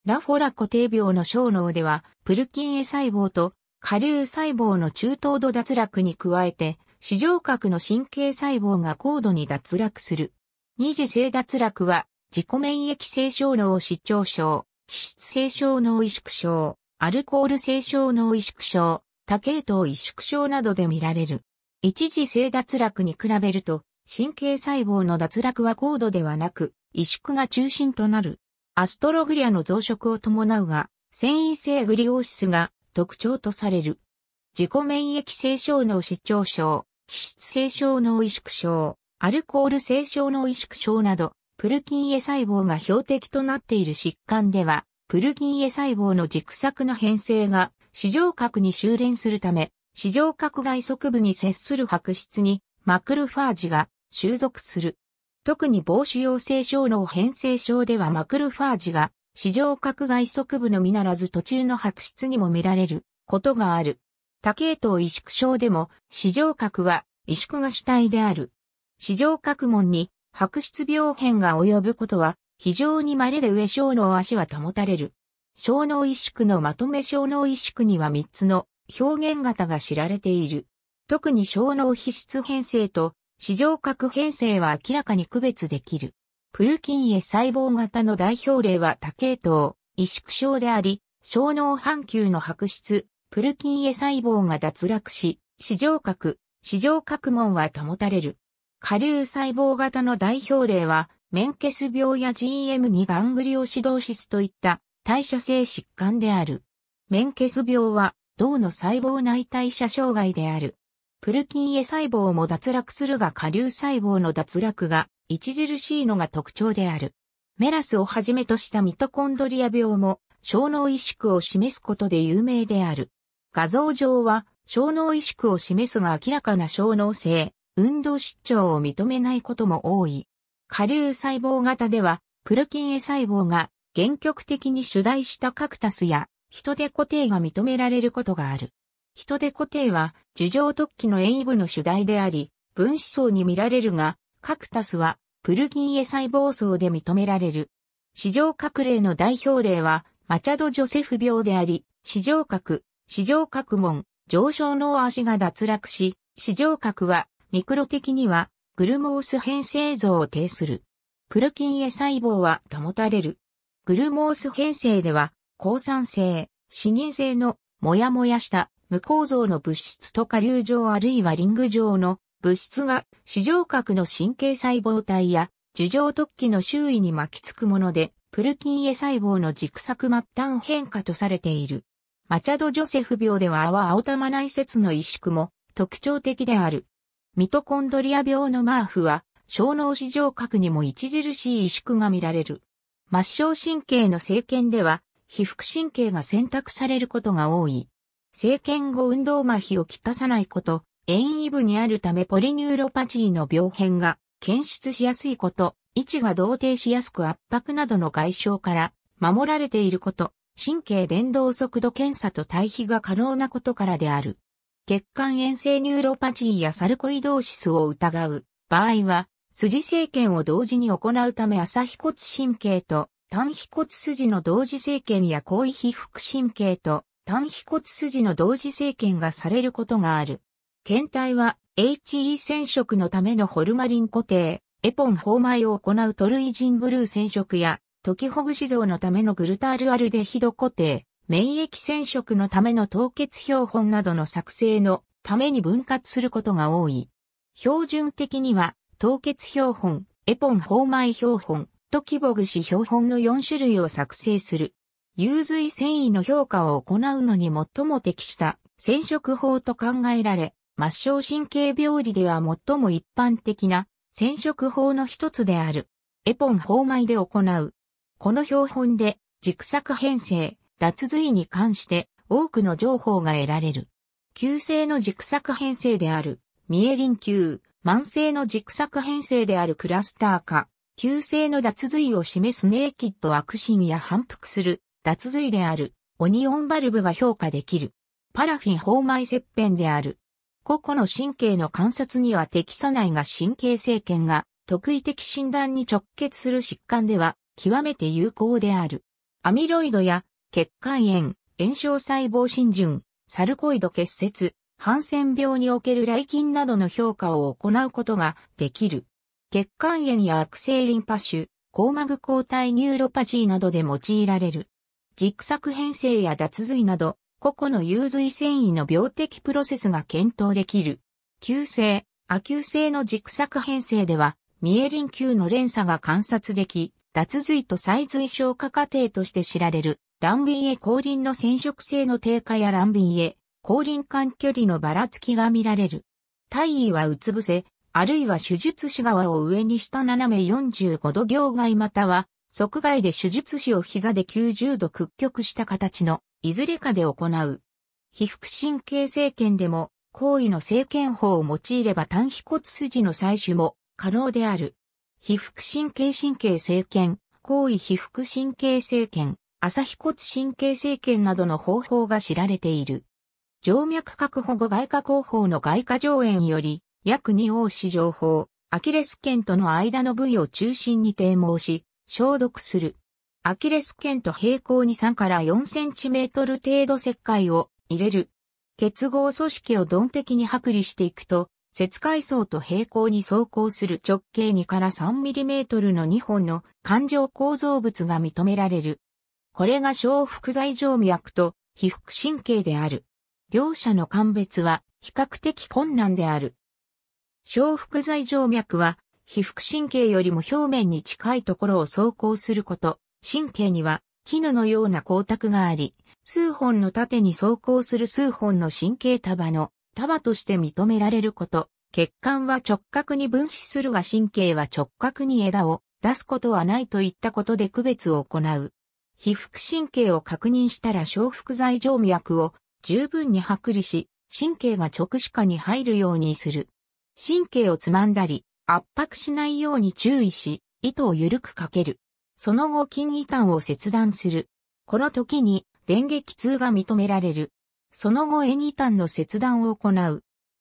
ラフォラ固定病の小脳では、プルキンエ細胞と下流細胞の中等度脱落に加えて、視上核の神経細胞が高度に脱落する。二次性脱落は、自己免疫性症脳失調症、皮質性小脳萎縮症、アルコール性小脳萎縮症、多系統萎縮症などで見られる。一次性脱落に比べると、神経細胞の脱落は高度ではなく、萎縮が中心となる。アストログリアの増殖を伴うが、繊維性グリオーシスが特徴とされる。自己免疫性症脳失調症、皮質性小脳萎縮症、アルコール性症の萎縮症など、プルキンエ細胞が標的となっている疾患では、プルキンエ細胞の軸索の変性が、視上核に修練するため、視上核外側部に接する白質に、マクロファージが収束する。特に防腫瘍性小脳変性症ではマクロファージが、視上核外側部のみならず途中の白質にも見られることがある。多系統萎縮症でも、視上核は萎縮が主体である。市場各門に白質病変が及ぶことは非常に稀で上小脳足は保たれる。小脳萎縮のまとめ小脳萎縮には3つの表現型が知られている。特に小脳皮質変性と市場核変性は明らかに区別できる。プルキンエ細胞型の代表例は多系統、萎縮症であり、小脳半球の白質、プルキンエ細胞が脱落し、市場核、市場核門は保たれる。下流細胞型の代表例は、メンケス病や GM2 ガングリオシドーシスといった代謝性疾患である。メンケス病は、銅の細胞内代謝障害である。プルキンエ細胞も脱落するが下流細胞の脱落が著しいのが特徴である。メラスをはじめとしたミトコンドリア病も小脳萎縮を示すことで有名である。画像上は小脳萎縮を示すが明らかな小脳性、運動失調を認めないことも多い。下流細胞型では、プルキンエ細胞が原極的に主題したカクタスや、人手固定が認められることがある。人手固定は、樹状突起の演異部の主題であり、分子層に見られるが、カクタスは、プルキンエ細胞層で認められる。市場核例の代表例は、マチャド・ジョセフ病であり、市場核、市場核門、上昇脳足が脱落し、市場核はミクロ的には、グルモース変性像を呈する。プルキンエ細胞は保たれる。グルモース変性では、抗酸性、死人性の、もやもやした無構造の物質と下流状あるいはリング状の物質が視上核の神経細胞体や樹状突起の周囲に巻きつくもので、プルキンエ細胞の軸索末端変化とされている。マチャド・ジョセフ病では泡青玉内節の萎縮も特徴的である。ミトコンドリア病のマーフは、小脳市場核にも著しい萎縮が見られる。末梢神経の生検では、被覆神経が選択されることが多い。生検後運動麻痺をきたさないこと、遠位部にあるためポリニューロパチーの病変が検出しやすいこと、位置が動定しやすく圧迫などの外傷から守られていること、神経伝導速度検査と対比が可能なことからである。血管炎性ニューロパチーやサルコイドーシスを疑う場合は、筋生検を同時に行うため朝皮骨神経と単皮骨筋の同時生検や後位皮腹神経と単皮骨筋の同時生検がされることがある。検体は HE 染色のためのホルマリン固定、エポン放埋を行うトルイジンブルー染色や、時ほぐし像のためのグルタールアルデヒド固定、免疫染色のための凍結標本などの作成のために分割することが多い。標準的には、凍結標本、エポン包埋標本、とキボグシ標本の4種類を作成する。融髄繊維の評価を行うのに最も適した染色法と考えられ、末梢神経病理では最も一般的な染色法の一つである。エポン放米で行う。この標本で軸作編成、脱髄に関して多くの情報が得られる。急性の軸索編成である、ミエリン球、慢性の軸索編成であるクラスター化、急性の脱髄を示すネーキッド悪心や反復する、脱髄である、オニオンバルブが評価できる。パラフィン放埋切片である。個々の神経の観察には適さないが神経生検が特異的診断に直結する疾患では極めて有効である。アミロイドや血管炎、炎症細胞浸潤、サルコイド結節、ハンセン病における来菌などの評価を行うことができる。血管炎や悪性リンパ腫、硬膜抗体ニューロパジーなどで用いられる。軸索変性や脱髄など、個々の有髄繊維の病的プロセスが検討できる。急性、亜急性の軸索変性では、ミエリン級の連鎖が観察でき、脱髄と再髄消化過程として知られる乱瓶へ降臨の染色性の低下や乱瓶へ降臨間距離のばらつきが見られる。体位はうつ伏せ、あるいは手術師側を上にした斜め45度行外または、側外で手術師を膝で90度屈曲した形の、いずれかで行う。被腹神経生検でも、行為の生検法を用いれば単皮骨筋の採取も可能である。被腹神経神経生検、行為被腹神経生検、朝日骨神経生検などの方法が知られている。静脈確保後外科後方の外科上炎より、約二王子上報、アキレス腱との間の部位を中心に低毛し、消毒する。アキレス腱と平行に3から4センチメートル程度石灰を入れる。結合組織を鈍的に剥離していくと、節階層と平行に走行する直径2から3ミリメートルの2本の環状構造物が認められる。これが小腹剤状脈と皮腹神経である。両者の鑑別は比較的困難である。小腹剤状脈は皮腹神経よりも表面に近いところを走行すること、神経には絹のような光沢があり、数本の縦に走行する数本の神経束の束として認められること、血管は直角に分子するが神経は直角に枝を出すことはないといったことで区別を行う。被腹神経を確認したら消腹剤静脈を十分に剥離し、神経が直視下に入るようにする。神経をつまんだり、圧迫しないように注意し、糸を緩くかける。その後筋異端を切断する。この時に電撃痛が認められる。その後縁異端の切断を行う。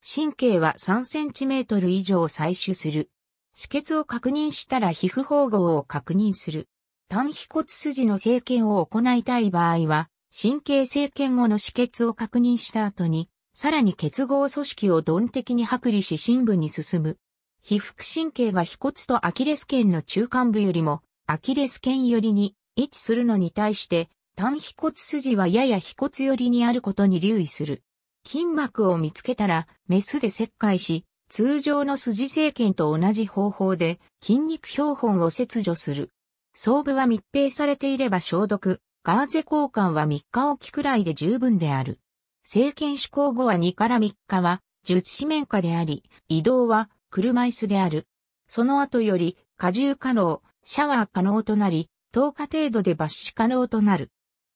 神経は3センチメートル以上採取する。止血を確認したら皮膚縫合を確認する。単皮骨筋の生検を行いたい場合は、神経生検後の止血を確認した後に、さらに結合組織を鈍的に剥離し深部に進む。皮腹神経が皮骨とアキレス腱の中間部よりも、アキレス腱寄りに位置するのに対して、単皮骨筋はやや皮骨寄りにあることに留意する。筋膜を見つけたら、メスで切開し、通常の筋生検と同じ方法で筋肉標本を切除する。装部は密閉されていれば消毒、ガーゼ交換は3日おきくらいで十分である。政権施行後は2から3日は、術紙面下であり、移動は車椅子である。その後より、荷重可能、シャワー可能となり、10日程度で抜歯可能となる。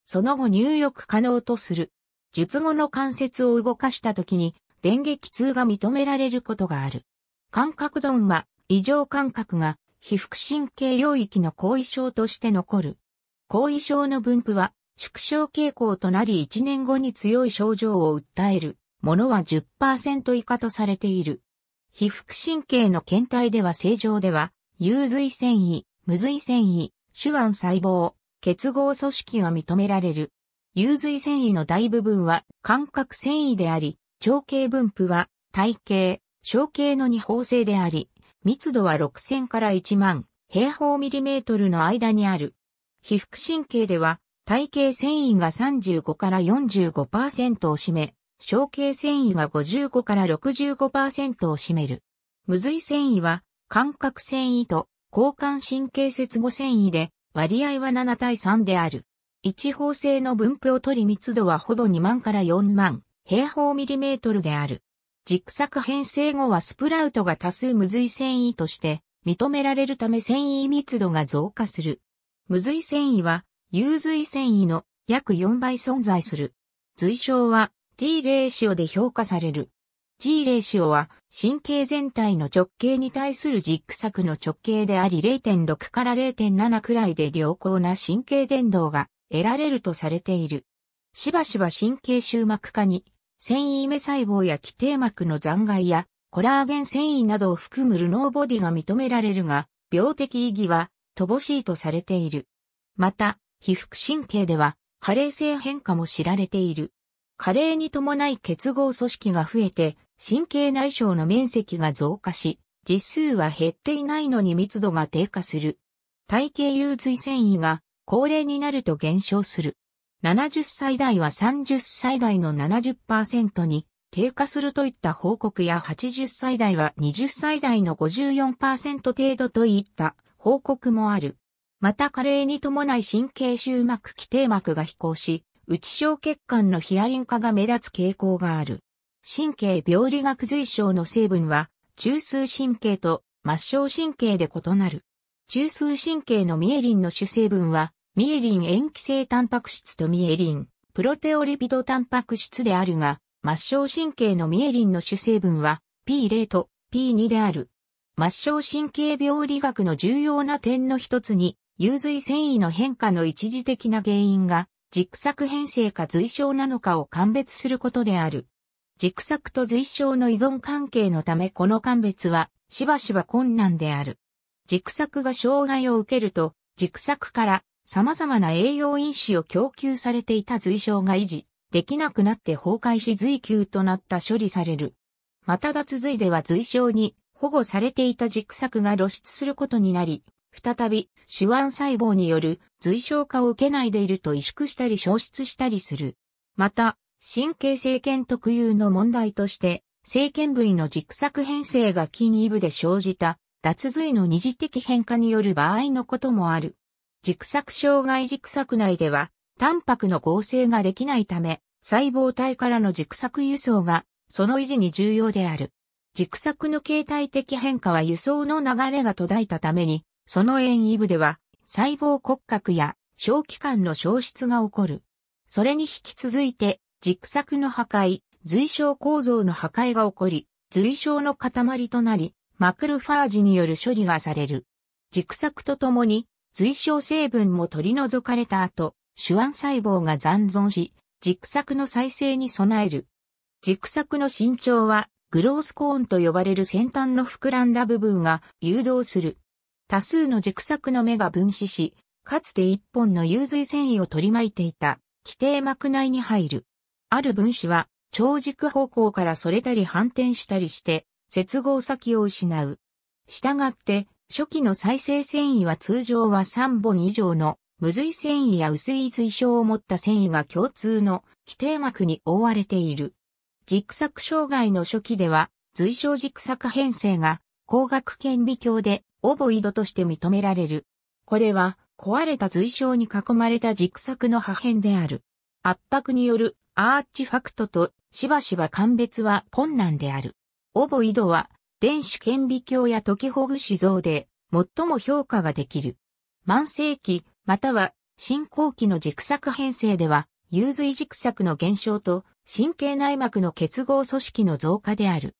その後入浴可能とする。術後の関節を動かした時に、電撃痛が認められることがある。感覚ドンは、異常感覚が被腹神経領域の後遺症として残る。後遺症の分布は縮小傾向となり1年後に強い症状を訴えるものは10%以下とされている。被腹神経の検体では正常では、有髄繊維、無髄繊維、手腕細胞、結合組織が認められる。有髄繊維の大部分は感覚繊維であり、長径分布は体型、小径の二方性であり、密度は6000から1万平方ミリメートルの間にある。被覆神経では、体型繊維が35から45%を占め、小形繊維が55から65%を占める。無髄繊維は、感覚繊維と交換神経節後繊維で、割合は7対3である。一方性の分布を取り密度はほぼ2万から4万平方ミリメートルである。ジクサク編成後はスプラウトが多数無髄繊維として認められるため繊維密度が増加する。無髄繊維は有髄繊維の約4倍存在する。髄称は G レーシオで評価される。G レーシオは神経全体の直径に対するジックサクの直径であり0.6から0.7くらいで良好な神経伝導が得られるとされている。しばしば神経終膜化に繊維目細胞や基底膜の残骸やコラーゲン繊維などを含むルノーボディが認められるが、病的意義は乏しいとされている。また、被覆神経では、加齢性変化も知られている。加齢に伴い結合組織が増えて、神経内障の面積が増加し、実数は減っていないのに密度が低下する。体型有髄繊維が高齢になると減少する。70歳代は30歳代の70%に低下するといった報告や80歳代は20歳代の54%程度といった報告もある。また加齢に伴い神経終膜基底膜が飛行し、内小血管のヒアリン化が目立つ傾向がある。神経病理学随症の成分は、中枢神経と末梢神経で異なる。中枢神経のミエリンの主成分は、ミエリン塩基性タンパク質とミエリン、プロテオリピドタンパク質であるが、末梢神経のミエリンの主成分は P0 と P2 である。末梢神経病理学の重要な点の一つに、有髄繊維の変化の一時的な原因が、軸索変性か随症なのかを鑑別することである。軸索と随症の依存関係のためこの鑑別は、しばしば困難である。軸索が障害を受けると、軸索から様々な栄養因子を供給されていた髄症が維持できなくなって崩壊し髄球となった処理される。また脱髄では髄症に保護されていた軸索が露出することになり、再び手腕細胞による髄症化を受けないでいると萎縮したり消失したりする。また、神経性腱特有の問題として、性腱部位の軸索変性が筋異部で生じた脱髄の二次的変化による場合のこともある。軸索障害軸索内では、タンパクの合成ができないため、細胞体からの軸索輸送が、その維持に重要である。軸索の形態的変化は輸送の流れが途絶えたために、その縁異部では、細胞骨格や小器官の消失が起こる。それに引き続いて、軸索の破壊、髄小構造の破壊が起こり、髄小の塊となり、マクロファージによる処理がされる。軸索とともに、随晶成分も取り除かれた後、手腕細胞が残存し、軸索の再生に備える。軸索の身長は、グロースコーンと呼ばれる先端の膨らんだ部分が誘導する。多数の軸索の目が分子し、かつて一本の融髄繊維を取り巻いていた、規定膜内に入る。ある分子は、超軸方向からそれたり反転したりして、接合先を失う。したがって、初期の再生繊維は通常は3本以上の無髄繊維や薄い髄症を持った繊維が共通の基底膜に覆われている。軸索障害の初期では、髄症軸索編成が光学顕微鏡でオボイドとして認められる。これは壊れた髄症に囲まれた軸索の破片である。圧迫によるアーチファクトとしばしば鑑別は困難である。オボイドは電子顕微鏡や解きほぐし像で最も評価ができる。慢性期、または進行期の軸索編成では、融髄軸索の減少と神経内膜の結合組織の増加である。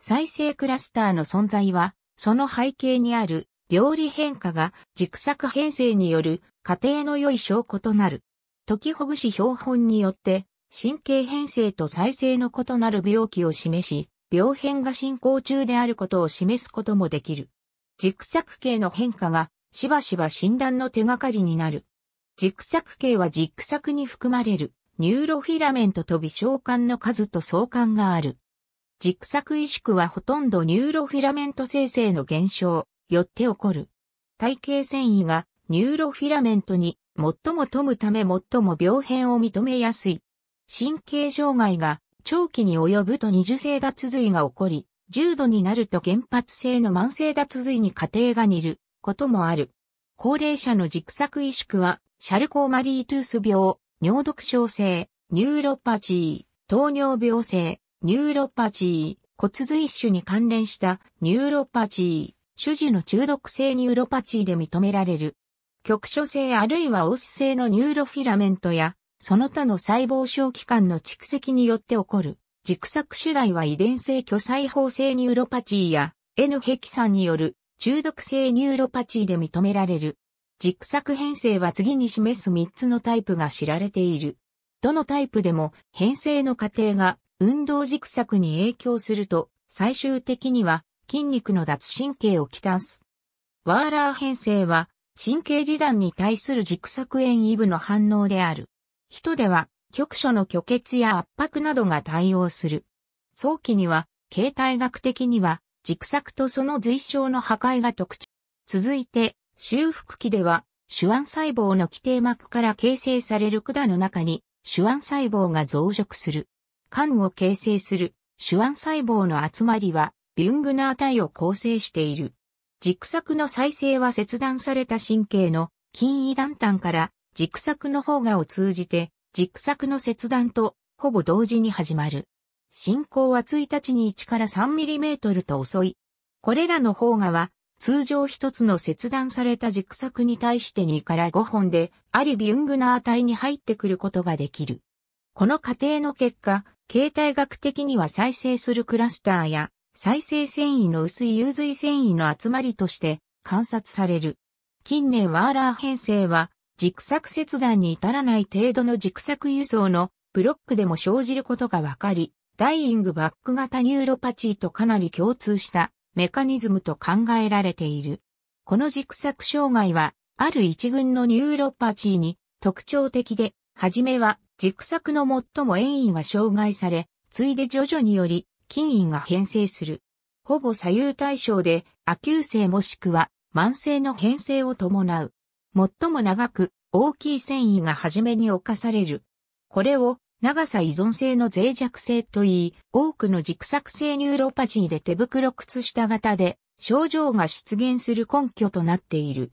再生クラスターの存在は、その背景にある病理変化が軸索編成による過程の良い証拠となる。解きほぐし標本によって神経編成と再生の異なる病気を示し、病変が進行中であることを示すこともできる。軸索形の変化がしばしば診断の手がかりになる。軸索形は軸索に含まれるニューロフィラメントと微小管の数と相関がある。軸索萎縮はほとんどニューロフィラメント生成の減少、よって起こる。体系繊維がニューロフィラメントに最も富むため最も病変を認めやすい。神経障害が長期に及ぶと二次性脱髄が起こり、重度になると原発性の慢性脱髄に過程が似ることもある。高齢者の軸索萎縮は、シャルコーマリートゥース病、尿毒症性、ニューロパチー、糖尿病性、ニューロパチー、骨髄腫に関連したニューロパチー、種子の中毒性ニューロパチーで認められる。局所性あるいはオス性のニューロフィラメントやその他の細胞小器官の蓄積によって起こる。軸索主題は遺伝性巨細胞性ニューロパチーや N ヘキサンによる中毒性ニューロパチーで認められる。軸索編成は次に示す3つのタイプが知られている。どのタイプでも編成の過程が運動軸索に影響すると最終的には筋肉の脱神経をきたす。ワーラー編成は神経離断に対する軸索炎異ブの反応である。人では局所の虚血や圧迫などが対応する。早期には、形態学的には、軸索とその随症の破壊が特徴。続いて、修復期では、手腕細胞の基底膜から形成される管の中に、手腕細胞が増殖する。管を形成する手腕細胞の集まりは、ビュングナー体を構成している。軸索の再生は切断された神経の筋維断端から軸索の方がを通じて、軸索の切断とほぼ同時に始まる。進行は1日に1から3トルと遅い。これらの方がは、通常1つの切断された軸索に対して2から5本で、アリビュングナー体に入ってくることができる。この過程の結果、形態学的には再生するクラスターや、再生繊維の薄い融髄繊維の集まりとして観察される。近年ワーラー編成は軸索切断に至らない程度の軸索輸送のブロックでも生じることがわかり、ダイイングバック型ニューロパチーとかなり共通したメカニズムと考えられている。この軸索障害は、ある一群のニューロパチーに特徴的で、はじめは軸索の最も遠位が障害され、ついで徐々により筋位が変性する。ほぼ左右対称で、亜急性もしくは慢性の変性を伴う。最も長く大きい繊維が初めに侵される。これを長さ依存性の脆弱性といい、多くの軸索性ニューロパジーで手袋靴下型で症状が出現する根拠となっている。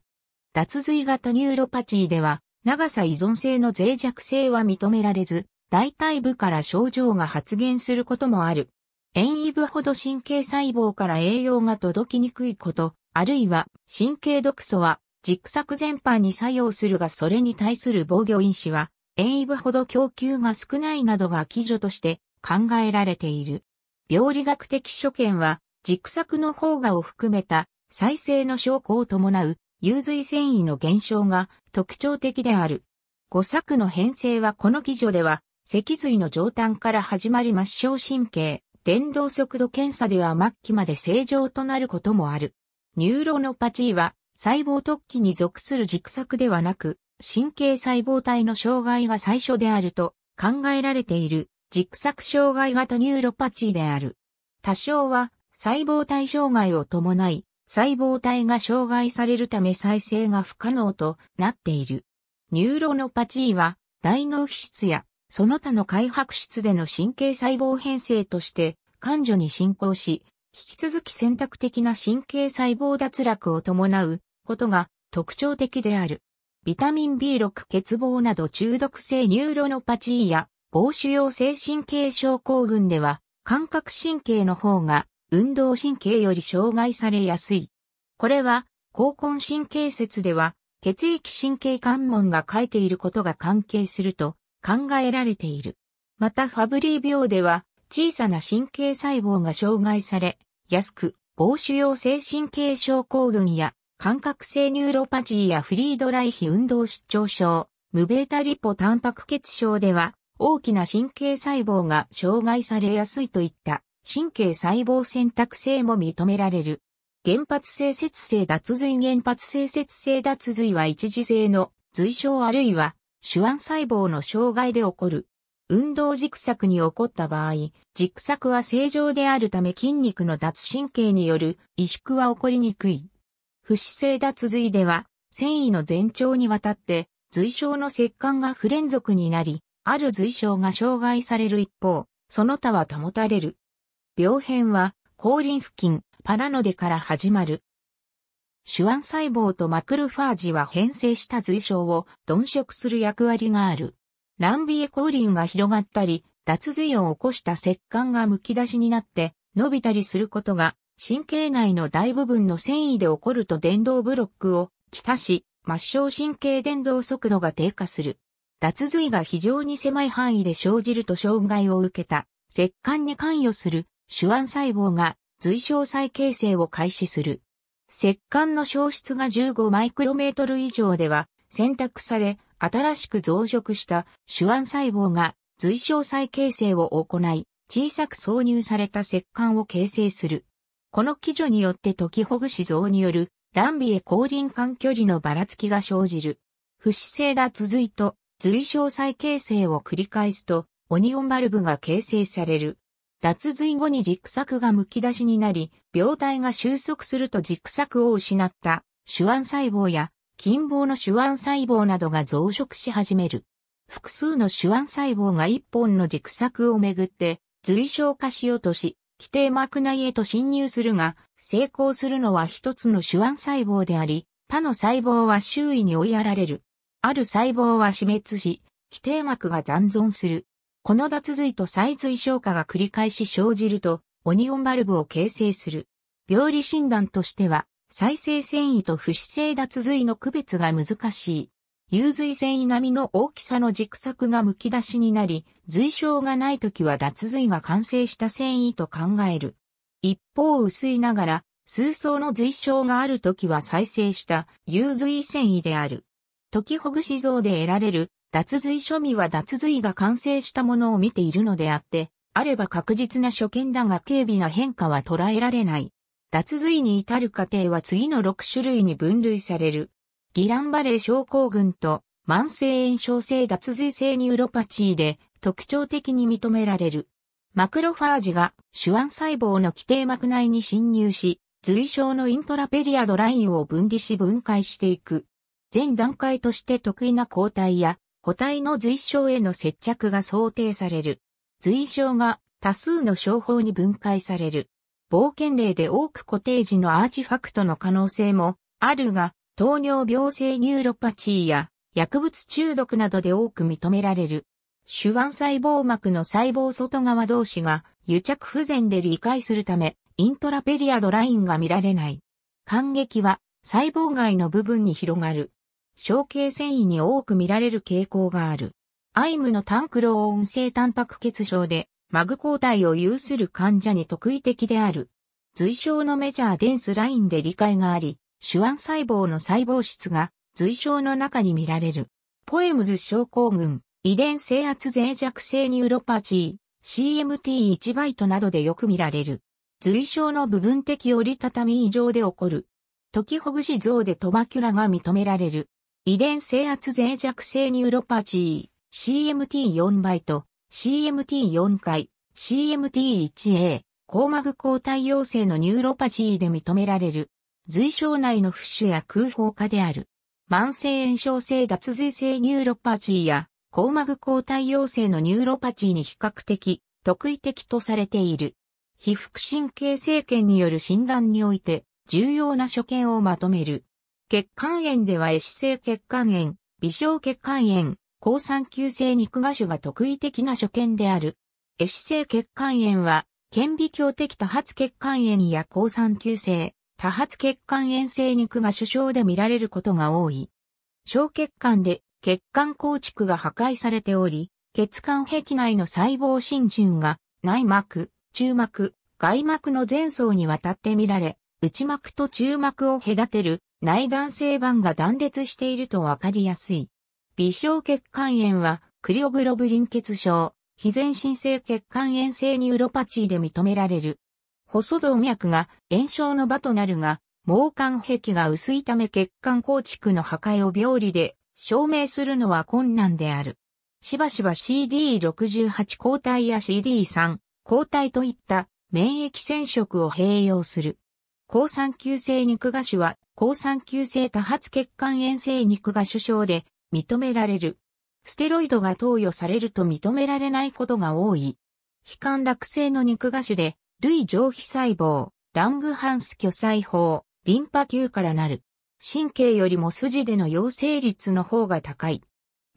脱髄型ニューロパチーでは、長さ依存性の脆弱性は認められず、大腿部から症状が発現することもある。遠位部ほど神経細胞から栄養が届きにくいこと、あるいは神経毒素は軸索全般に作用するがそれに対する防御因子は、遠位部ほど供給が少ないなどが基準として考えられている。病理学的所見は、軸索の方がを含めた再生の証拠を伴う融髄繊維の減少が特徴的である。五作の編成はこの基準では、脊髄の上端から始まり末梢神経、電動速度検査では末期まで正常となることもある。ニューロノパチーは細胞突起に属する軸索ではなく、神経細胞体の障害が最初であると考えられている軸索障害型ニューロパチーである。多少は細胞体障害を伴い、細胞体が障害されるため再生が不可能となっている。ニューロノパチーは大脳皮質やその他の開白質での神経細胞変性として患者に進行し、引き続き選択的な神経細胞脱落を伴うことが特徴的である。ビタミン B6 欠乏など中毒性ニューロノパチーや防腫用性神経症候群では感覚神経の方が運動神経より障害されやすい。これは、高根神経節では、血液神経関門が書いていることが関係すると考えられている。また、ファブリー病では、小さな神経細胞が障害され、安く、防腫用性神経症候群や感覚性ニューロパチーやフリードライヒ運動失調症、無ベータリポタンパク欠症では、大きな神経細胞が障害されやすいといった神経細胞選択性も認められる。原発性節性脱髄原発性節性脱髄は一時性の髄症あるいは手腕細胞の障害で起こる。運動軸索に起こった場合、軸索は正常であるため筋肉の脱神経による萎縮は起こりにくい。不死性脱髄では、繊維の前兆にわたって、髄症の石管が不連続になり、ある髄症が障害される一方、その他は保たれる。病変は、後輪付近、パラノデから始まる。手腕細胞とマクルファージは変性した髄症を鈍色する役割がある。ランビエ降輪が広がったり、脱髄を起こした石管が剥き出しになって伸びたりすることが神経内の大部分の繊維で起こると電動ブロックをきたし、末梢神経電動速度が低下する。脱髄が非常に狭い範囲で生じると障害を受けた、石管に関与する手腕細胞が髄小細形成を開始する。石管の消失が15マイクロメートル以上では選択され、新しく増殖した手腕細胞が髄小細形成を行い、小さく挿入された石管を形成する。この基準によって解きほぐし像による乱美へ降臨間距離のばらつきが生じる。不死性が続いと、随小再形成を繰り返すと、オニオンバルブが形成される。脱髄後に軸索が剥き出しになり、病態が収束すると軸索を失った手腕細胞や筋棒の手腕細胞などが増殖し始める。複数の手腕細胞が一本の軸索をめぐって随小化しようとし、規定膜内へと侵入するが、成功するのは一つの手腕細胞であり、他の細胞は周囲に追いやられる。ある細胞は死滅し、規定膜が残存する。この脱髄と再髄消化が繰り返し生じると、オニオンバルブを形成する。病理診断としては、再生繊維と不死性脱髄の区別が難しい。有髄繊維並みの大きさの軸索が剥き出しになり、髄鞘がない時は脱髄が完成した繊維と考える。一方薄いながら、数層の髄鞘がある時は再生した有髄繊維である。解きほぐし像で得られる脱髄庶味は脱髄が完成したものを見ているのであって、あれば確実な所見だが軽微な変化は捉えられない。脱髄に至る過程は次の6種類に分類される。ギランバレー症候群と慢性炎症性脱髄性ニューロパチーで特徴的に認められる。マクロファージが手腕細胞の基底膜内に侵入し、髄症のイントラペリアドラインを分離し分解していく。全段階として得意な抗体や、個体の髄症への接着が想定される。髄症が多数の症法に分解される。冒険例で多く固定時のアーチファクトの可能性もあるが、糖尿病性ニューロパチーや薬物中毒などで多く認められる。手腕細胞膜の細胞外側同士が癒着不全で理解するため、イントラペリアドラインが見られない。感激は細胞外の部分に広がる。小形繊維に多く見られる傾向がある。アイムのタンクロー音性タンパク欠症で、マグ抗体を有する患者に特異的である。随症のメジャーデンスラインで理解があり、手腕細胞の細胞質が随症の中に見られる。ポエムズ症候群、遺伝性圧脆弱性ニューロパチー、CMT1 バイトなどでよく見られる。随症の部分的折りたたみ異常で起こる。時ほぐし像でトマキュラが認められる。遺伝性圧脆弱性ニューロパチー、CMT4 バイト、CMT4 回、CMT1A、硬膜抗体陽性のニューロパチーで認められる。髄鞘内の浮腫や空砲化である。慢性炎症性脱髄性ニューロパチーや、硬膜抗体陽性のニューロパチーに比較的、特異的とされている。被腹神経生検による診断において、重要な所見をまとめる。血管炎では壊死性血管炎、微小血管炎、抗酸球性肉芽腫が特異的な所見である。壊死性血管炎は、顕微鏡的多発血管炎や抗酸球性、多発血管炎性肉が首相で見られることが多い。小血管で血管構築が破壊されており、血管壁内の細胞浸潤が内膜、中膜、外膜の前層にわたって見られ、内膜と中膜を隔てる内断性板が断裂しているとわかりやすい。微小血管炎はクリオグロブリン血症、非全身性血管炎性ニューロパチーで認められる。細動脈が炎症の場となるが、毛管壁が薄いため血管構築の破壊を病理で証明するのは困難である。しばしば CD68 抗体や CD3 抗体といった免疫染色を併用する。抗酸球性肉芽腫は抗酸球性多発血管炎性肉芽腫症で認められる。ステロイドが投与されると認められないことが多い。悲観落性の肉芽腫で類上皮細胞、ラングハンス巨細胞、リンパ球からなる。神経よりも筋での陽性率の方が高い。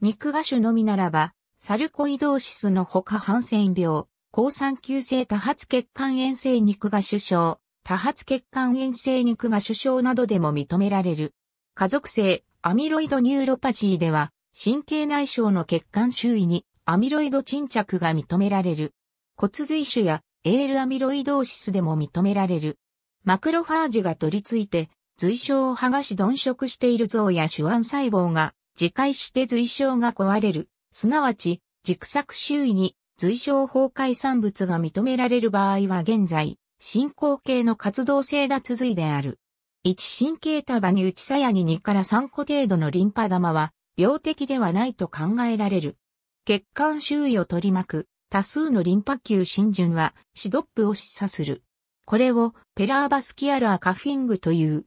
肉芽種のみならば、サルコイドーシスのほかハン病、抗酸球性多発血管炎性肉芽種症、多発血管炎性肉芽種症などでも認められる。家族性アミロイドニューロパジーでは、神経内障の血管周囲にアミロイド沈着が認められる。骨髄腫や L アミロイドーシスでも認められる。マクロファージが取り付いて、髄症を剥がし鈍色している像や手腕細胞が、自壊して髄症が壊れる。すなわち、軸索周囲に髄症崩壊産物が認められる場合は現在、進行形の活動性脱髄である。一神経束に内鞘に2から3個程度のリンパ玉は、病的ではないと考えられる。血管周囲を取り巻く多数のリンパ球浸潤はシドップを示唆する。これをペラーバスキアラーカフィングという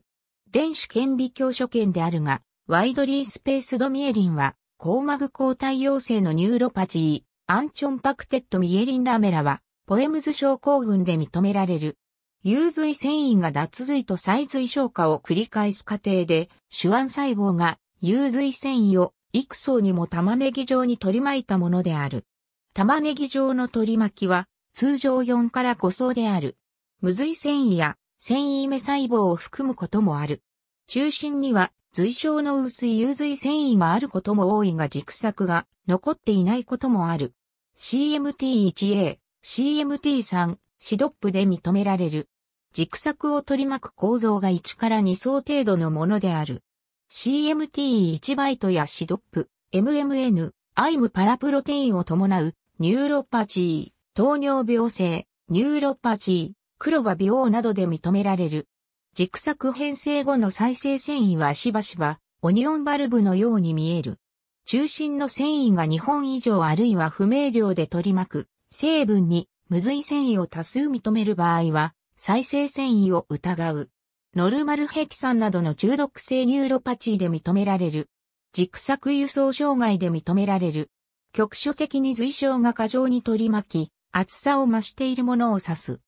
電子顕微鏡所見であるが、ワイドリースペースドミエリンは、マグ抗体陽性のニューロパチー、アンチョンパクテッドミエリンラメラは、ポエムズ症候群で認められる。有髄繊維が脱髄と再髄消化を繰り返す過程で、手腕細胞が有髄繊維を幾層にも玉ねぎ状に取り巻いたものである。玉ねぎ状の取り巻きは、通常4から5層である。無髄繊維や繊維目細胞を含むこともある。中心には髄鞘の薄い有髄繊維があることも多いが軸索が残っていないこともある。CMT1A、CMT3、シドップで認められる。軸索を取り巻く構造が1から2層程度のものである。CMT1 バイトやシドップ、MMN、アイムパラプロテインを伴うニューロパチー、糖尿病性、ニューロパチー、黒羽病などで認められる。軸索変性後の再生繊維はしばしば、オニオンバルブのように見える。中心の繊維が2本以上あるいは不明瞭で取り巻く成分に無髄繊維を多数認める場合は再生繊維を疑う。ノルマルヘキサンなどの中毒性ニューロパチーで認められる。軸索輸送障害で認められる。局所的に随象が過剰に取り巻き、厚さを増しているものを指す。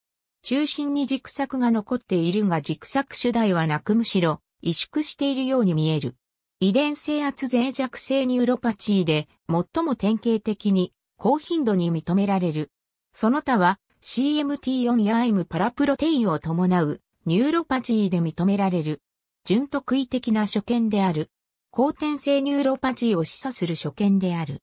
中心に軸索が残っているが軸索主題はなくむしろ、萎縮しているように見える。遺伝性圧脆弱性ニューロパチーで、最も典型的に、高頻度に認められる。その他は、CMT4 や IM パラプロテインを伴う、ニューロパチーで認められる。純特異的な所見である。後天性ニューロパチーを示唆する所見である。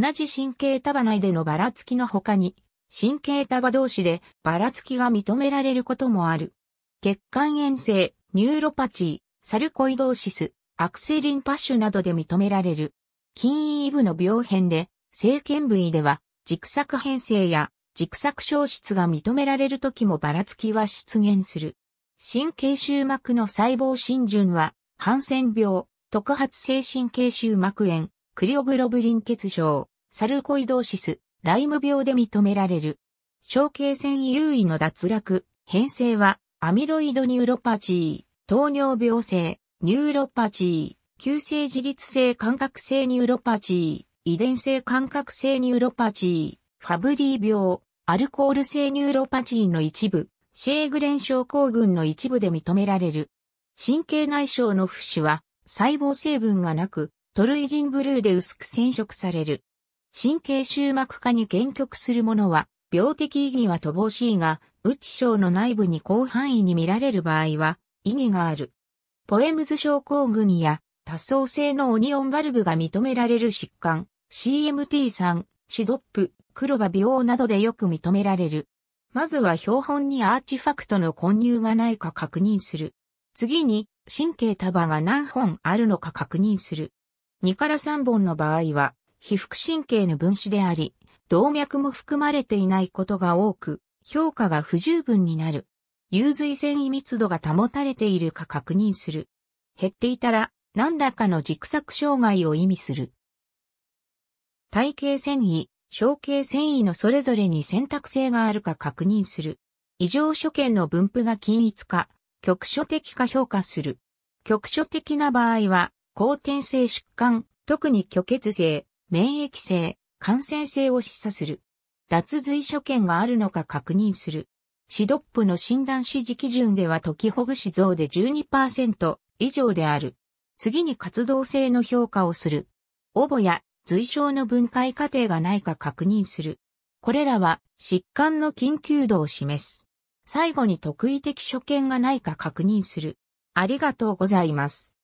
同じ神経束内でのばらつきの他に、神経束同士でばらつきが認められることもある。血管炎性、ニューロパチー、サルコイドーシス、悪性リンパ腫などで認められる。筋胃部の病変で、性腱部位では、軸索変性や軸索消失が認められる時もばらつきは出現する。神経周膜の細胞浸潤は、ハンセン病、特発性神経周膜炎、クリオグロブリン血症、サルコイドーシス、ライム病で認められる。小形腺優位の脱落、変性は、アミロイドニューロパチー、糖尿病性、ニューロパチー、急性自律性感覚性ニューロパチー、遺伝性感覚性ニューロパチー、ファブリー病、アルコール性ニューロパチーの一部、シェーグレン症候群の一部で認められる。神経内症の不死は、細胞成分がなく、トルイジンブルーで薄く染色される。神経終膜化に限局するものは、病的意義は乏しいが、内症の内部に広範囲に見られる場合は、意義がある。ポエムズ症候群や、多層性のオニオンバルブが認められる疾患、CMT3、シドップ、クバ羽病などでよく認められる。まずは標本にアーチファクトの混入がないか確認する。次に、神経束が何本あるのか確認する。2から3本の場合は、被腹神経の分子であり、動脈も含まれていないことが多く、評価が不十分になる。有髄繊維密度が保たれているか確認する。減っていたら、何らかの軸索障害を意味する。体系繊維、小型繊維のそれぞれに選択性があるか確認する。異常所見の分布が均一か、局所的か評価する。局所的な場合は、後天性疾患、特に虚血性、免疫性、感染性を示唆する。脱髄所見があるのか確認する。シドップの診断指示基準では解きほぐし像で12%以上である。次に活動性の評価をする。オボや随症の分解過程がないか確認する。これらは疾患の緊急度を示す。最後に特異的所見がないか確認する。ありがとうございます。